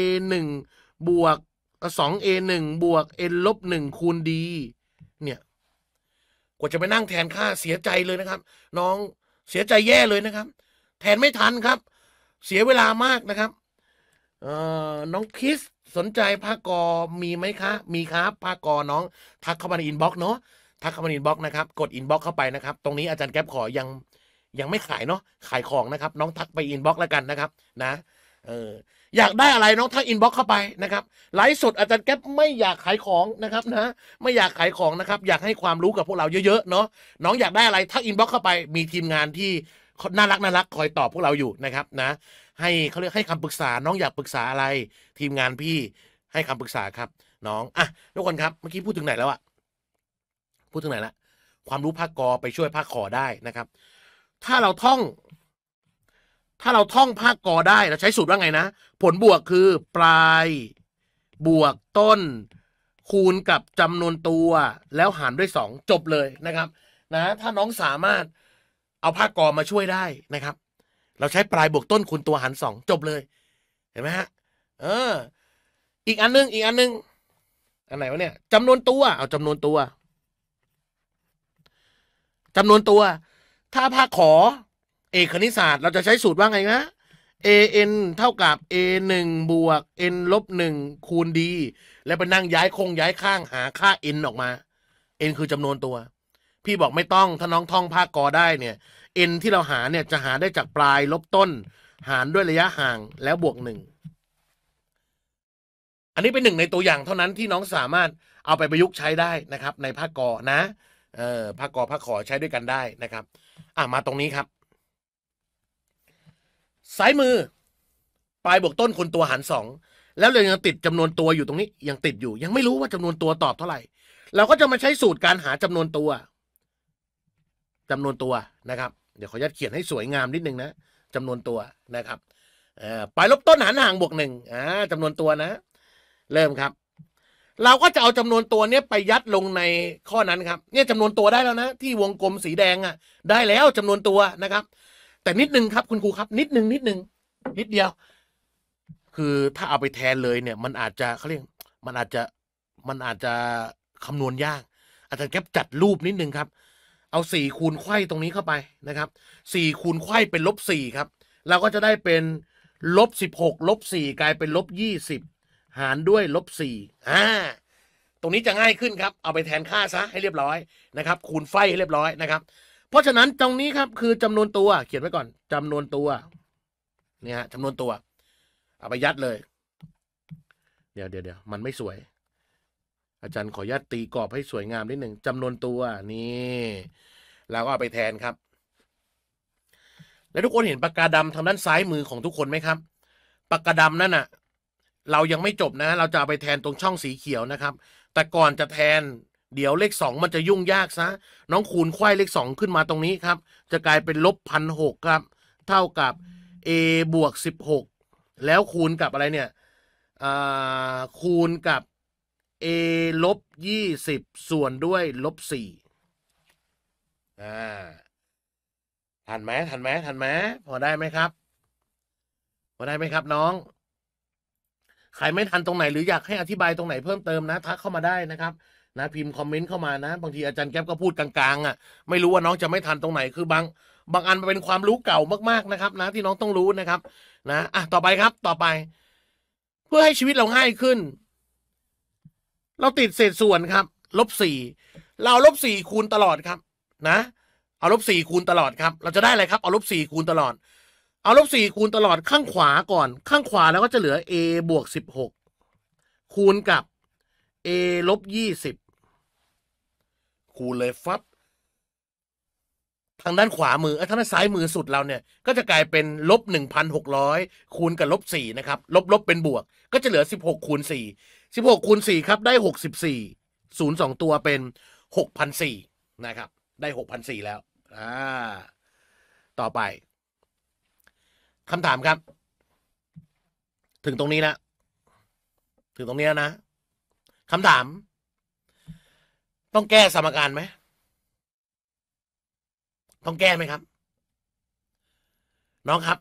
1บวกก็สองเอหนึ่งบวกเอลบหนึ่งคูณดีเนี่ยกว่าจะไปนั่งแทนค่าเสียใจเลยนะครับ น้องเสียใจแย่เลยนะครับ แทนไม่ทันครับ เสียเวลามากนะครับน้องคิสสนใจพากอมีไหมคะ มีครับพากอน้องทักเข้ามาในอินบ็อกซ์เนาะทักเข้ามาในอินบ็อกซ์นะครับกดอินบ็อกซ์เข้าไปนะครับ ตรงนี้อาจารย์แก๊ปขอยังยังไม่ขายเนาะขายของนะครับ น้องทักไปอินบ็อกซ์แล้วกันนะครับ นะ เอออยากได้อะไร น้องทักอินบ็อกเข้าไปนะครับไลฟ์สดอาจารย์แก๊ปไม่อยากขายของนะครับนะ ไม่อยากขายของนะครับ อยากให้ความรู้กับพวกเราเยอะๆเนาะน้องอยากได้อะไรทักอินบ็อกเข้าไป มีทีมงานที่น่ารักน่ารักคอยตอบพวกเราอยู่นะครับนะ ให้เขาเรียกให้คำปรึกษา น้องอยากปรึกษาอะไรทีมงานพี่ให้คำปรึกษาครับ น้องอ่ะทุกคนครับเมื่อกี้พูดถึงไหนแล้วอะพูดถึงไหนละความรู้ภาคกอไปช่วยภาคขอได้นะครับ ถ้าเราท่องถ้าเราท่องภาคกอได้เราใช้สูตรว่าไงนะ ผลบวกคือปลายบวกต้นคูณกับจำนวนตัว แล้วหารด้วย 2 จบเลยนะครับนะถ้าน้องสามารถเอาภาคกอมาช่วยได้นะครับ เราใช้ปลายบวกต้นคูณตัวหารสองจบเลย เห็นไหมฮะเอออีกอันนึงอีกอันนึงอันไหนวะเนี่ยจำนวนตัว เอาจำนวนตัวจำนวนตัวถ้าภาคขอเอกคณิตศาสตร์ เราจะใช้สูตรว่าไงนะ a n เท่ากับ a 1บวก n ลบ 1 คูณ d แล้วไปนั่งย้ายคงย้ายข้างหาค่า n ออกมา n คือจำนวนตัว พี่บอกไม่ต้องถ้าน้องท่องภาคกอได้เนี่ย n ที่เราหาเนี่ยจะหาได้จากปลายลบต้น หารด้วยระยะห่างแล้วบวกหนึ่งอันนี้เป็นหนึ่งในตัวอย่างเท่านั้นที่น้องสามารถเอาไปประยุกต์ใช้ได้นะครับ ในภาคกอนะเออภาคกอภาคขอใช้ด้วยกันได้นะครับอ่ะมาตรงนี้ครับซ้ายมือ ปลายบวกต้นคนตัวหารสอง แล้วเรายังติดจำนวนตัวอยู่ตรงนี้ ยังติดอยู่ ยังไม่รู้ว่าจำนวนตัวตอบเท่าไหร่ เราก็จะมาใช้สูตรการหาจำนวนตัว จำนวนตัวนะครับ เดี๋ยวขออนุญาตเขียนให้สวยงามนิดนึงนะจำนวนตัวนะครับปลายลบต้นหารห่างบวกหนึ่งจำนวนตัวนะ เริ่มครับ เราก็จะเอาจำนวนตัวเนี้ยไปยัดลงในข้อนั้นครับ เนี่ยจำนวนตัวได้แล้วนะ ที่วงกลมสีแดงอ่ะ ได้แล้วจำนวนตัวนะครับแต่นิดนึงครับคุณครูครับ นิดนึงนิดนึงนิดเดียว คือถ้าเอาไปแทนเลยเนี่ย มันอาจจะเขาเรียกมันอาจจะมันอาจจะคำนวณยาก อาจารย์แก๊ปจัดรูปนิดนึงครับ เอาสี่คูณไข่ตรงนี้เข้าไปนะครับสี่คูณไข่เป็นลบสี่ครับ เราก็จะได้เป็นลบสิบหกลบสี่กลายเป็นลบยี่สิบหารด้วยลบสี่อ่าตรงนี้จะง่ายขึ้นครับ เอาไปแทนค่าซะให้เรียบร้อยนะครับ คูณไฟให้เรียบร้อยนะครับเพราะฉะนั้นตรงนี้ครับ คือ จำนวนตัว เขียนไว้ก่อน จำนวนตัว เนี่ยฮะจำนวนตัวเอาไปยัดเลย เดี๋ยวเดี๋ยวเดี๋ยวมันไม่สวย อาจารย์ขออนุญาตตีกรอบให้สวยงามนิดหนึ่งจำนวนตัวนี่ แล้วก็เอาไปแทนครับแล้วทุกคนเห็นปากกาดำทางด้านซ้ายมือของทุกคนไหมครับ ปากกาดำนั่นน่ะ เรายังไม่จบนะเราจะเอาไปแทนตรงช่องสีเขียวนะครับ แต่ก่อนจะแทนเดี๋ยวเลขสองมันจะยุ่งยากซะน้องคูณไข้เลขสองขึ้นมาตรงนี้ครับ จะกลายเป็นลบพันหกครับ เท่ากับ a บวกสิบหกแล้วคูณกับอะไรเนี่ยคูณกับ a ลบยี่สิบส่วนด้วยลบสี่อ่าทันไหมทันไหมทันไหมพอได้ไหมครับพอได้ไหมครับน้องใครไม่ทันตรงไหน หรืออยากให้อธิบายตรงไหนเพิ่มเติมนะทักเข้ามาได้นะครับนะพิมพ์คอมเมนต์เข้ามานะบางทีอาจารย์แก๊ปก็พูดกลางๆ อ่ะ ไม่รู้ว่าน้องจะไม่ทันตรงไหนคือบางบางอันมันเป็นความรู้เก่ามากๆนะครับ นะ ที่น้องต้องรู้นะครับ นะอ่ะต่อไปครับต่อไป เพื่อให้ชีวิตเราง่ายขึ้น เราติดเศษส่วนครับลบสี่เราลบสี่คูณตลอดครับ นะ เอาลบสี่คูณตลอดครับ เราจะได้อะไรครับเอาลบสี่คูณตลอด เอาลบสี่คูณตลอดข้างขวาก่อน ข้างขวาแล้วก็จะเหลือ a บวกสิบหกคูณกับ a ลบยี่สิบคูเลยฟับทางด้านขวามือทางด้านซ้ายมือสุดเราเนี่ย ก็จะกลายเป็น ลบหนึ่งพันหกร้อยคูณกับลบสี่นะครับ ลบลบเป็นบวก ก็จะเหลือสิบหกคูณสี่สิบหกคูณสี่ครับ ได้หกสิบสี่ศูนย์สองตัวเป็นหกพันสี่นะครับ ได้หกพันสี่แล้วอ่าต่อไปคำถามครับ ถึงตรงนี้แล้วถึงตรงนี้แล้วนะคำถามต้องแก้สมการไหม ต้องแก้ไหมครับ น้องครับ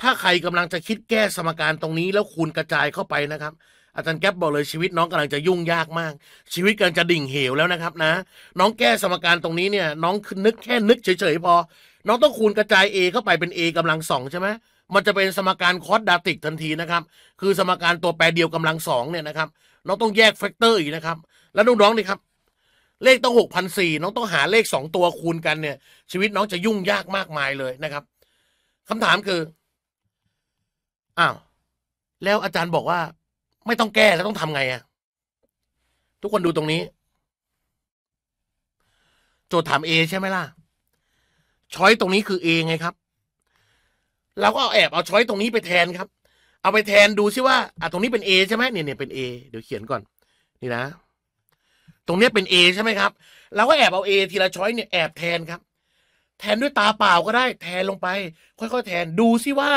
ถ้าใครกำลังจะคิดแก้สมการตรงนี้แล้วคูณกระจายเข้าไปนะครับ อาจารย์แก๊ปบอกเลยชีวิตน้องกำลังจะยุ่งยากมาก ชีวิตกำลังจะดิ่งเหวแล้วนะครับนะ น้องแก้สมการตรงนี้เนี่ย น้องนึกแค่นึกเฉยๆพอ น้องต้องคูณกระจาย A เข้าไปเป็น A กำลังสองใช่ไหมมันจะเป็นสมการคอสดาติกทันทีนะครับ คือสมการตัวแปรเดียวกำลังสองเนี่ยนะครับ น้องต้องแยกแฟกเตอร์อีกนะครับ แล้วน้องๆนี่ครับเลขต้องหกพันสี่น้องต้องหาเลขสองตัวคูณกันเนี่ย ชีวิตน้องจะยุ่งยากมากมายเลยนะครับคำถามคือ อ้าว แล้วอาจารย์บอกว่า ไม่ต้องแก้แล้วต้องทำไงอะทุกคนดูตรงนี้ โจทย์ถามเอใช่ไหมล่ะ ช้อยตรงนี้คือเอไงครับเราก็เอาแอบเอาช้อยตรงนี้ไปแทนครับ เอาไปแทนดูซิว่าอ่ะตรงนี้เป็น A ใช่ไหมเนี่ยเนี่ยเป็น A เดี๋ยวเขียนก่อนนี่นะตรงนี้เป็น A ใช่ไหมครับเราก็แอบเอา A ทีละช้อยเนี่ยแอบแทนครับ แทนด้วยตาเปล่าก็ได้แทนลงไป ค่อยๆแทนดูซิว่า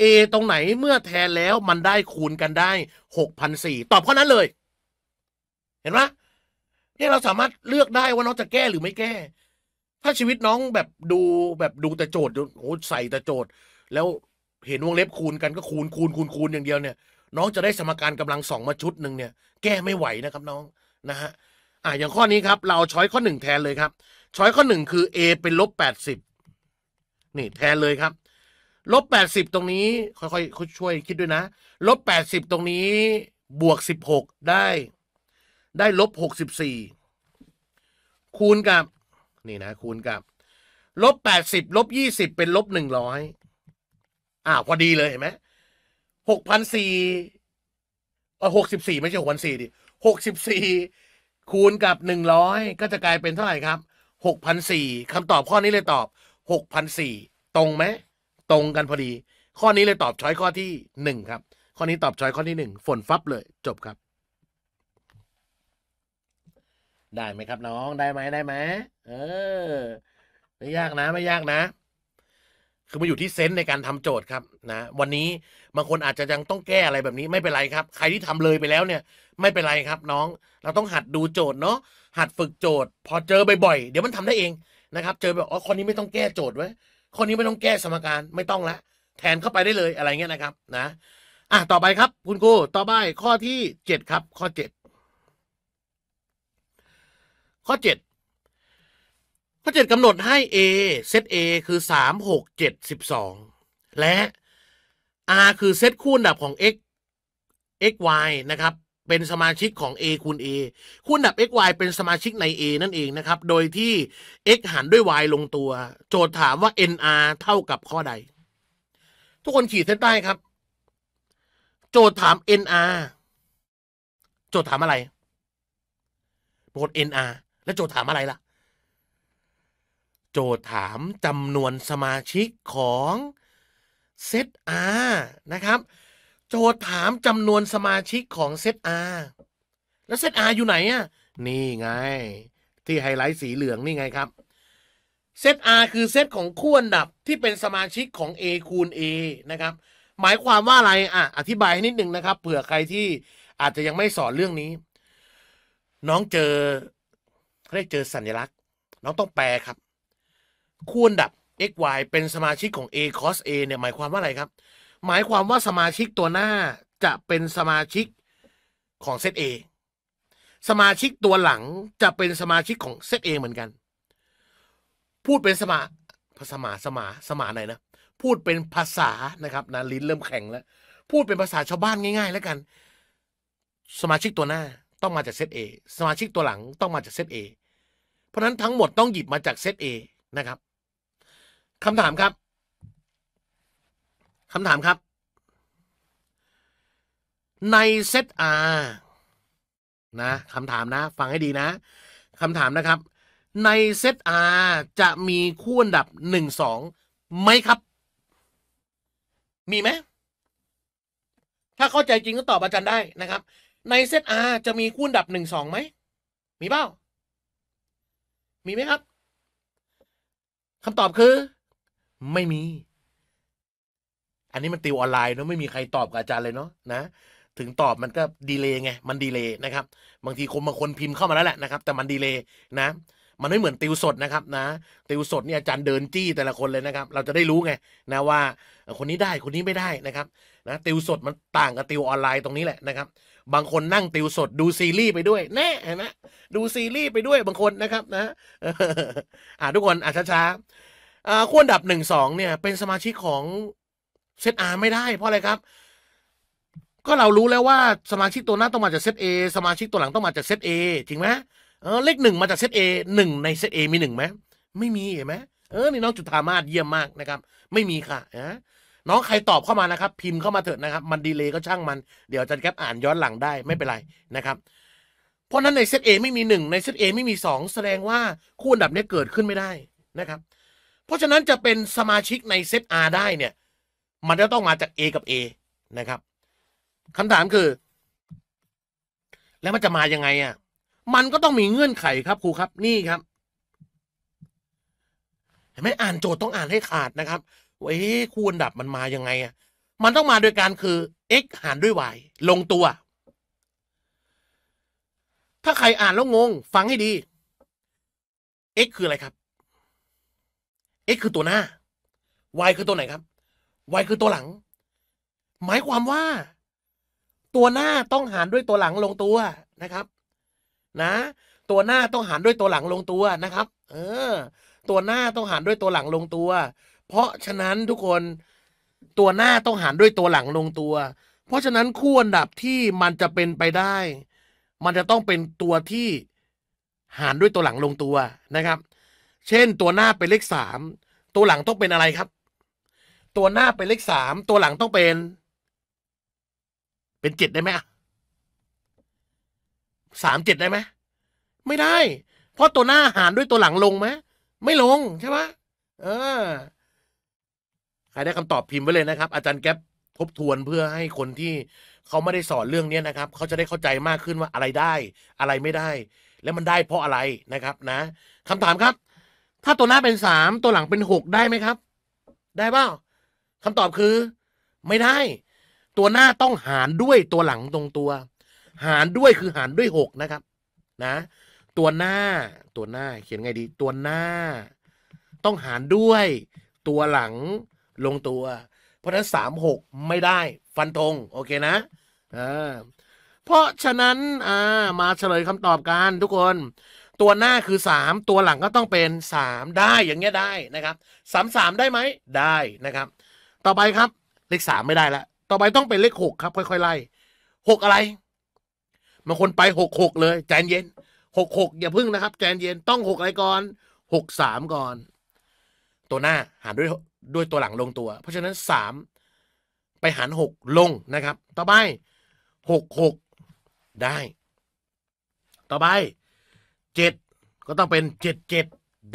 A ตรงไหนเมื่อแทนแล้วมันได้คูณกันได้6,004ตอบข้อนั้นเลย เห็นไหมนี่เราสามารถเลือกได้ว่าน้องจะแก้หรือไม่แก้ ถ้าชีวิตน้องแบบดูแบบดูแต่โจทย์โอ้ใส่แต่โจทย์ แล้วเห็นวงเล็บคูณกันก็คูณคูณคูณคูณอย่างเดียวเนี่ย น้องจะได้สมการกำลังสองมาชุดหนึ่งเนี่ย แก้ไม่ไหวนะครับน้องนะฮะอ่ะอย่างข้อนี้ครับ เราช้อยข้อหนึ่งแทนเลยครับช้อยข้อหนึ่งคือ a เป็นลบแปดสิบนี่แทนเลยครับ ลบแปดสิบตรงนี้ ค่อยๆ ช่วยคิดด้วยนะ ลบแปดสิบตรงนี้ บวกสิบหกได้ ได้ลบหกสิบสี่คูณกับ นี่นะ คูณกับ ลบแปดสิบลบยี่สิบเป็นลบหนึ่งร้อยอ่าพอดีเลยเห็นไหมหกพันสี่เออหกสิบสี่ไม่ใช่หกพันสี่ดิหกสิบสี่คูณกับ 100 ก็จะกลายเป็นเท่าไหร่ครับ6 0 0่คำตอบข้อนี้เลยตอบ6 0 0่ตรงไหม ตรงกันพอดี ข้อนี้เลยตอบ ช้อยข้อที่ 1 ครับ ข้อนี้ตอบช้อยข้อที่ 1 ฝนฟับเลยจบครับ ได้ไหมครับน้องได้ไหมได้ไหมเออไม่ยากนะไม่ยากนะ คือมาอยู่ที่เซนส์ในการทำโจทย์ครับ นะ วันนี้บางคนอาจจะยังต้องแก้อะไรแบบนี้ไม่เป็นไรครับ ใครที่ทำเลยไปแล้วเนี่ย ไม่เป็นไรครับน้อง เราต้องหัดดูโจทย์เนาะหัดฝึกโจทย์ พอเจอบ่อยๆเดี๋ยวมันทำได้เองนะครับ เจอแบบอ๋อคนนี้ไม่ต้องแก้โจทย์ไว้คนนี้ไม่ต้องแก้สมการไม่ต้องละแทนเข้าไปได้เลยอะไรเงี้ยนะครับนะอ่ะต่อไปครับคุณครูต่อไปข้อที่เจ็ดครับข้อเจ็ดข้อเจ็ดข้อเจ็ดกำหนดให้ A เซต A คือสามหกเจ็ดสิบสองและ R คือเซตคู่อันดับของ x xy นะครับเป็นสมาชิกของ A คูณ A คู่อันดับ xy เป็นสมาชิกใน A นั่นเองนะครับ โดยที่ x หารด้วย y ลงตัว โจทย์ถามว่า nr เท่ากับข้อใด ทุกคนขีดเส้นใต้ครับ โจทย์ถาม nr โจทย์ถามอะไรโปรด nr แล้วโจทย์ถามอะไรล่ะ โจทย์ถามจำนวนสมาชิกของเซต R นะครับโจทย์ถามจำนวนสมาชิกของเซต R แล้วเซต R อยู่ไหนอ่ะนี่ไง ที่ไฮไลท์สีเหลือง นี่ไงครับเซต R คือเซตของคู่อันดับที่เป็นสมาชิกของ A คูณ A นะครับหมายความว่าอะไรอ่ะอธิบายให้นิดนึงนะครับเผื่อใครที่อาจจะยังไม่สอนเรื่องนี้ น้องเจอเรียกเจอสัญลักษณ์ น้องต้องแปลครับคู่อันดับ xy เป็นสมาชิกของ a cos a เนี่ยหมายความว่าอะไรครับ หมายความว่าสมาชิกตัวหน้าจะเป็นสมาชิกของเซต a สมาชิกตัวหลังจะเป็นสมาชิกของเซต a เหมือนกัน พูดเป็นสมาสมาสมาสมาไหนนะ พูดเป็นภาษานะครับนะลิ้นเริ่มแข็งแล้ว พูดเป็นภาษาชาวบ้านง่ายๆ แล้วกัน สมาชิกตัวหน้าต้องมาจากเซต A สมาชิกตัวหลังต้องมาจากเซต A เพราะนั้นทั้งหมดต้องหยิบมาจากเซต A นะครับคำถามครับ คำถามครับ ในเซตอานะคำถามนะ ฟังให้ดีนะคำถามนะครับ ในเซตอาจะมีคู่อันดับหนึ่งสองไหมครับ มีไหม ถ้าเข้าใจจริงก็ตอบอาจารย์ได้นะครับ ในเซตอาจะมีคู่อันดับหนึ่งสองไหม มี เปล่า มีไหมครับคำตอบคือไม่มี อันนี้มันติวออนไลน์เนาะไม่มีใครตอบกับอาจารย์เลยเนาะนะถึงตอบมันก็ดีเลย์ไงมันดีเลย์นะครับบางทีคนบางคนพิมพ์เข้ามาแล้วแหละนะครับ แต่มันดีเลย์นะ มันไม่เหมือนติวสดนะครับ นะ ติวสดเนี่ยอาจารย์เดินจี้แต่ละคนเลยนะครับ เราจะได้รู้ไงนะว่า คนนี้ได้คนนี้ไม่ได้นะครับนะติวสดมันต่างกับติวออนไลน์ตรงนี้แหละนะครับ บางคนนั่งติวสดดูซีรีส์ไปด้วยแน่นะดูซีรีส์ไปด้วย บางคนนะครับ นะอ่าทุกคนอ่ะช้าอ่าขั้วดับหนึ่งสองเนี่ยเป็นสมาชิกของเซตอาไม่ได้ เพราะอะไรครับ ก็เรารู้แล้วว่าสมาชิกตัวหน้าต้องมาจากเซตเอสมาชิกตัวหลังต้องมาจากเซตเอจริงไหมเออเลขหนึ่งมาจากเซตเอหนึ่งในเซตเอมีหนึ่งไหมไม่มีเห็นไหมเออนี่น้องจุธามาศเยี่ยมมากนะครับ ไม่มีค่ะนะน้องใครตอบเข้ามานะครับ พิมพ์เข้ามาเถิดนะครับ มันดีเลยก็ช่างมัน เดี๋ยวจันแกปอ่านย้อนหลังได้ไม่เป็นไรนะครับ เพราะนั้นในเซตเอไม่มีหนึ่งในเซตเอไม่มีสองแสดงว่าคู่อันดับนี้เกิดขึ้นไม่ได้นะครับเพราะฉะนั้น จะเป็นสมาชิกในเซต R ได้เนี่ย มันจะต้องมาจาก A กับ A นะครับคำถามคือ แล้วมันจะมายังไงอ่ะ มันก็ต้องมีเงื่อนไขครับครูครับ นี่ครับเห็นไหมอ่านโจทย์ต้องอ่านให้ขาดนะครับว่าเอ๊ะคูณดับมันมายังไงอ่ะ มันต้องมาโดยการคือ x หารด้วย y ลงตัว ถ้าใครอ่านแล้วงง ฟังให้ดี x คืออะไรครับ x คือตัวหน้า y คือตัวไหนครับ y คือตัวหลัง หมายความว่า ตัวหน้าต้องหารด้วยตัวหลังลงตัวนะครับ นะ ตัวหน้าต้องหารด้วยตัวหลังลงตัวนะครับ เออ ตัวหน้าต้องหารด้วยตัวหลังลงตัว เพราะฉะนั้นทุกคนตัวหน้าต้องหารด้วยตัวหลังลงตัว เพราะฉะนั้นคู่อันดับที่มันจะเป็นไปได้ มันจะต้องเป็นตัวที่หารด้วยตัวหลังลงตัวนะครับเช่นตัวหน้า เป็น เลขสาม ตัวหลัง ต้อง เป็นอะไรครับ ตัวหน้า เป็น เลขสาม ตัวหลังต้องเป็น เป็นเจ็ดได้ไหมสามเจ็ดได้ไหม ไม่ได้ เพราะตัวหน้า หาร ด้วยตัวหลังลงไหมไม่ลงใช่ไหมเออใครได้คำตอบพิมพ์ไว้เลยนะครับ อาจารย์แก๊ปทบทวนเพื่อให้คนที่ เขาไม่ได้สอนเรื่องนี้นะครับ เขาจะได้เข้าใจมากขึ้นว่าอะไรได้ อะไรไม่ได้ และมันได้ เพราะอะไรนะครับ นะคำถามครับถ้าตัวหน้าเป็นสามตัวหลังเป็นหกได้ไหมครับ ได้เปล่าคำตอบคือ ไม่ได้ ตัวหน้าต้องหารด้วยตัวหลังตรงตัว หารด้วยคือหารด้วยหกนะครับ นะ ตัวหน้าตัวหน้าเขียนไงดี ตัวหน้า ต้องหารด้วยตัวหลังลงตัว เพราะฉะนั้นสามหกไม่ได้ ฟันธงโอเคนะเพราะฉะนั้นอ่ามาเฉลยคำตอบกันทุกคนตัวหน้าคือ3ตัวหลังก็ต้องเป็น 3 ได้อย่างเงี้ยได้นะครับสามสามได้ไหมได้นะครับ ต่อไปครับเลขสามไม่ได้ละต่อไปต้องเป็นเลขหกครับค่อยๆไล่หกอะไรบางคนไปหกหกเลยใจเย็นหกหกอย่าพึ่งนะครับใจเย็นต้องหกอะไรก่อนหกสามก่อน ตัวหน้าหารด้วยด้วยตัวหลังลงตัว เพราะฉะนั้นสามไปหารหกลงนะครับ ต่อไปหกหกได้ ต่อไปเจ็ดก็ต้องเป็นเจ็ดเจ็ด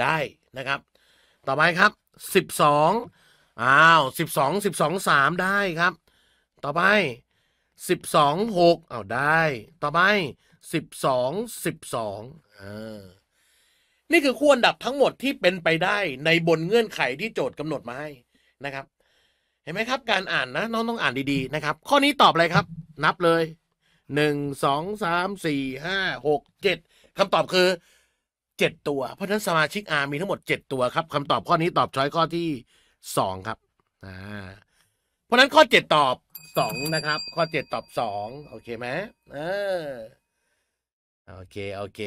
ได้นะครับต่อไปครับสิบสองอ้าวสิบสองสิบสองสามได้ครับต่อไปสิบสองหกอ้าวได้ต่อไปสิบสองสิบสองอ่า นี่คือคู่อันดับทั้งหมดที่เป็นไปได้ในบนเงื่อนไขที่โจทย์กำหนดมาให้นะครับ เห็นไหมครับการอ่านนะน้องต้องอ่านดีๆนะครับข้อนี้ตอบอะไรครับนับเลยหนึ่งสองสามสี่ห้าหกเจ็ดคำตอบคือเจ็ดตัวเพราะฉะนั้นสมาชิกอามีทั้งหมดเจ็ดตัวครับคำตอบข้อนี้ตอบช้อยข้อที่สองครับ อ่า เพราะฉะนั้นข้อเจ็ดตอบสองนะครับ ข้อเจ็ดตอบสองโอเคไหมเออโอเค โอเค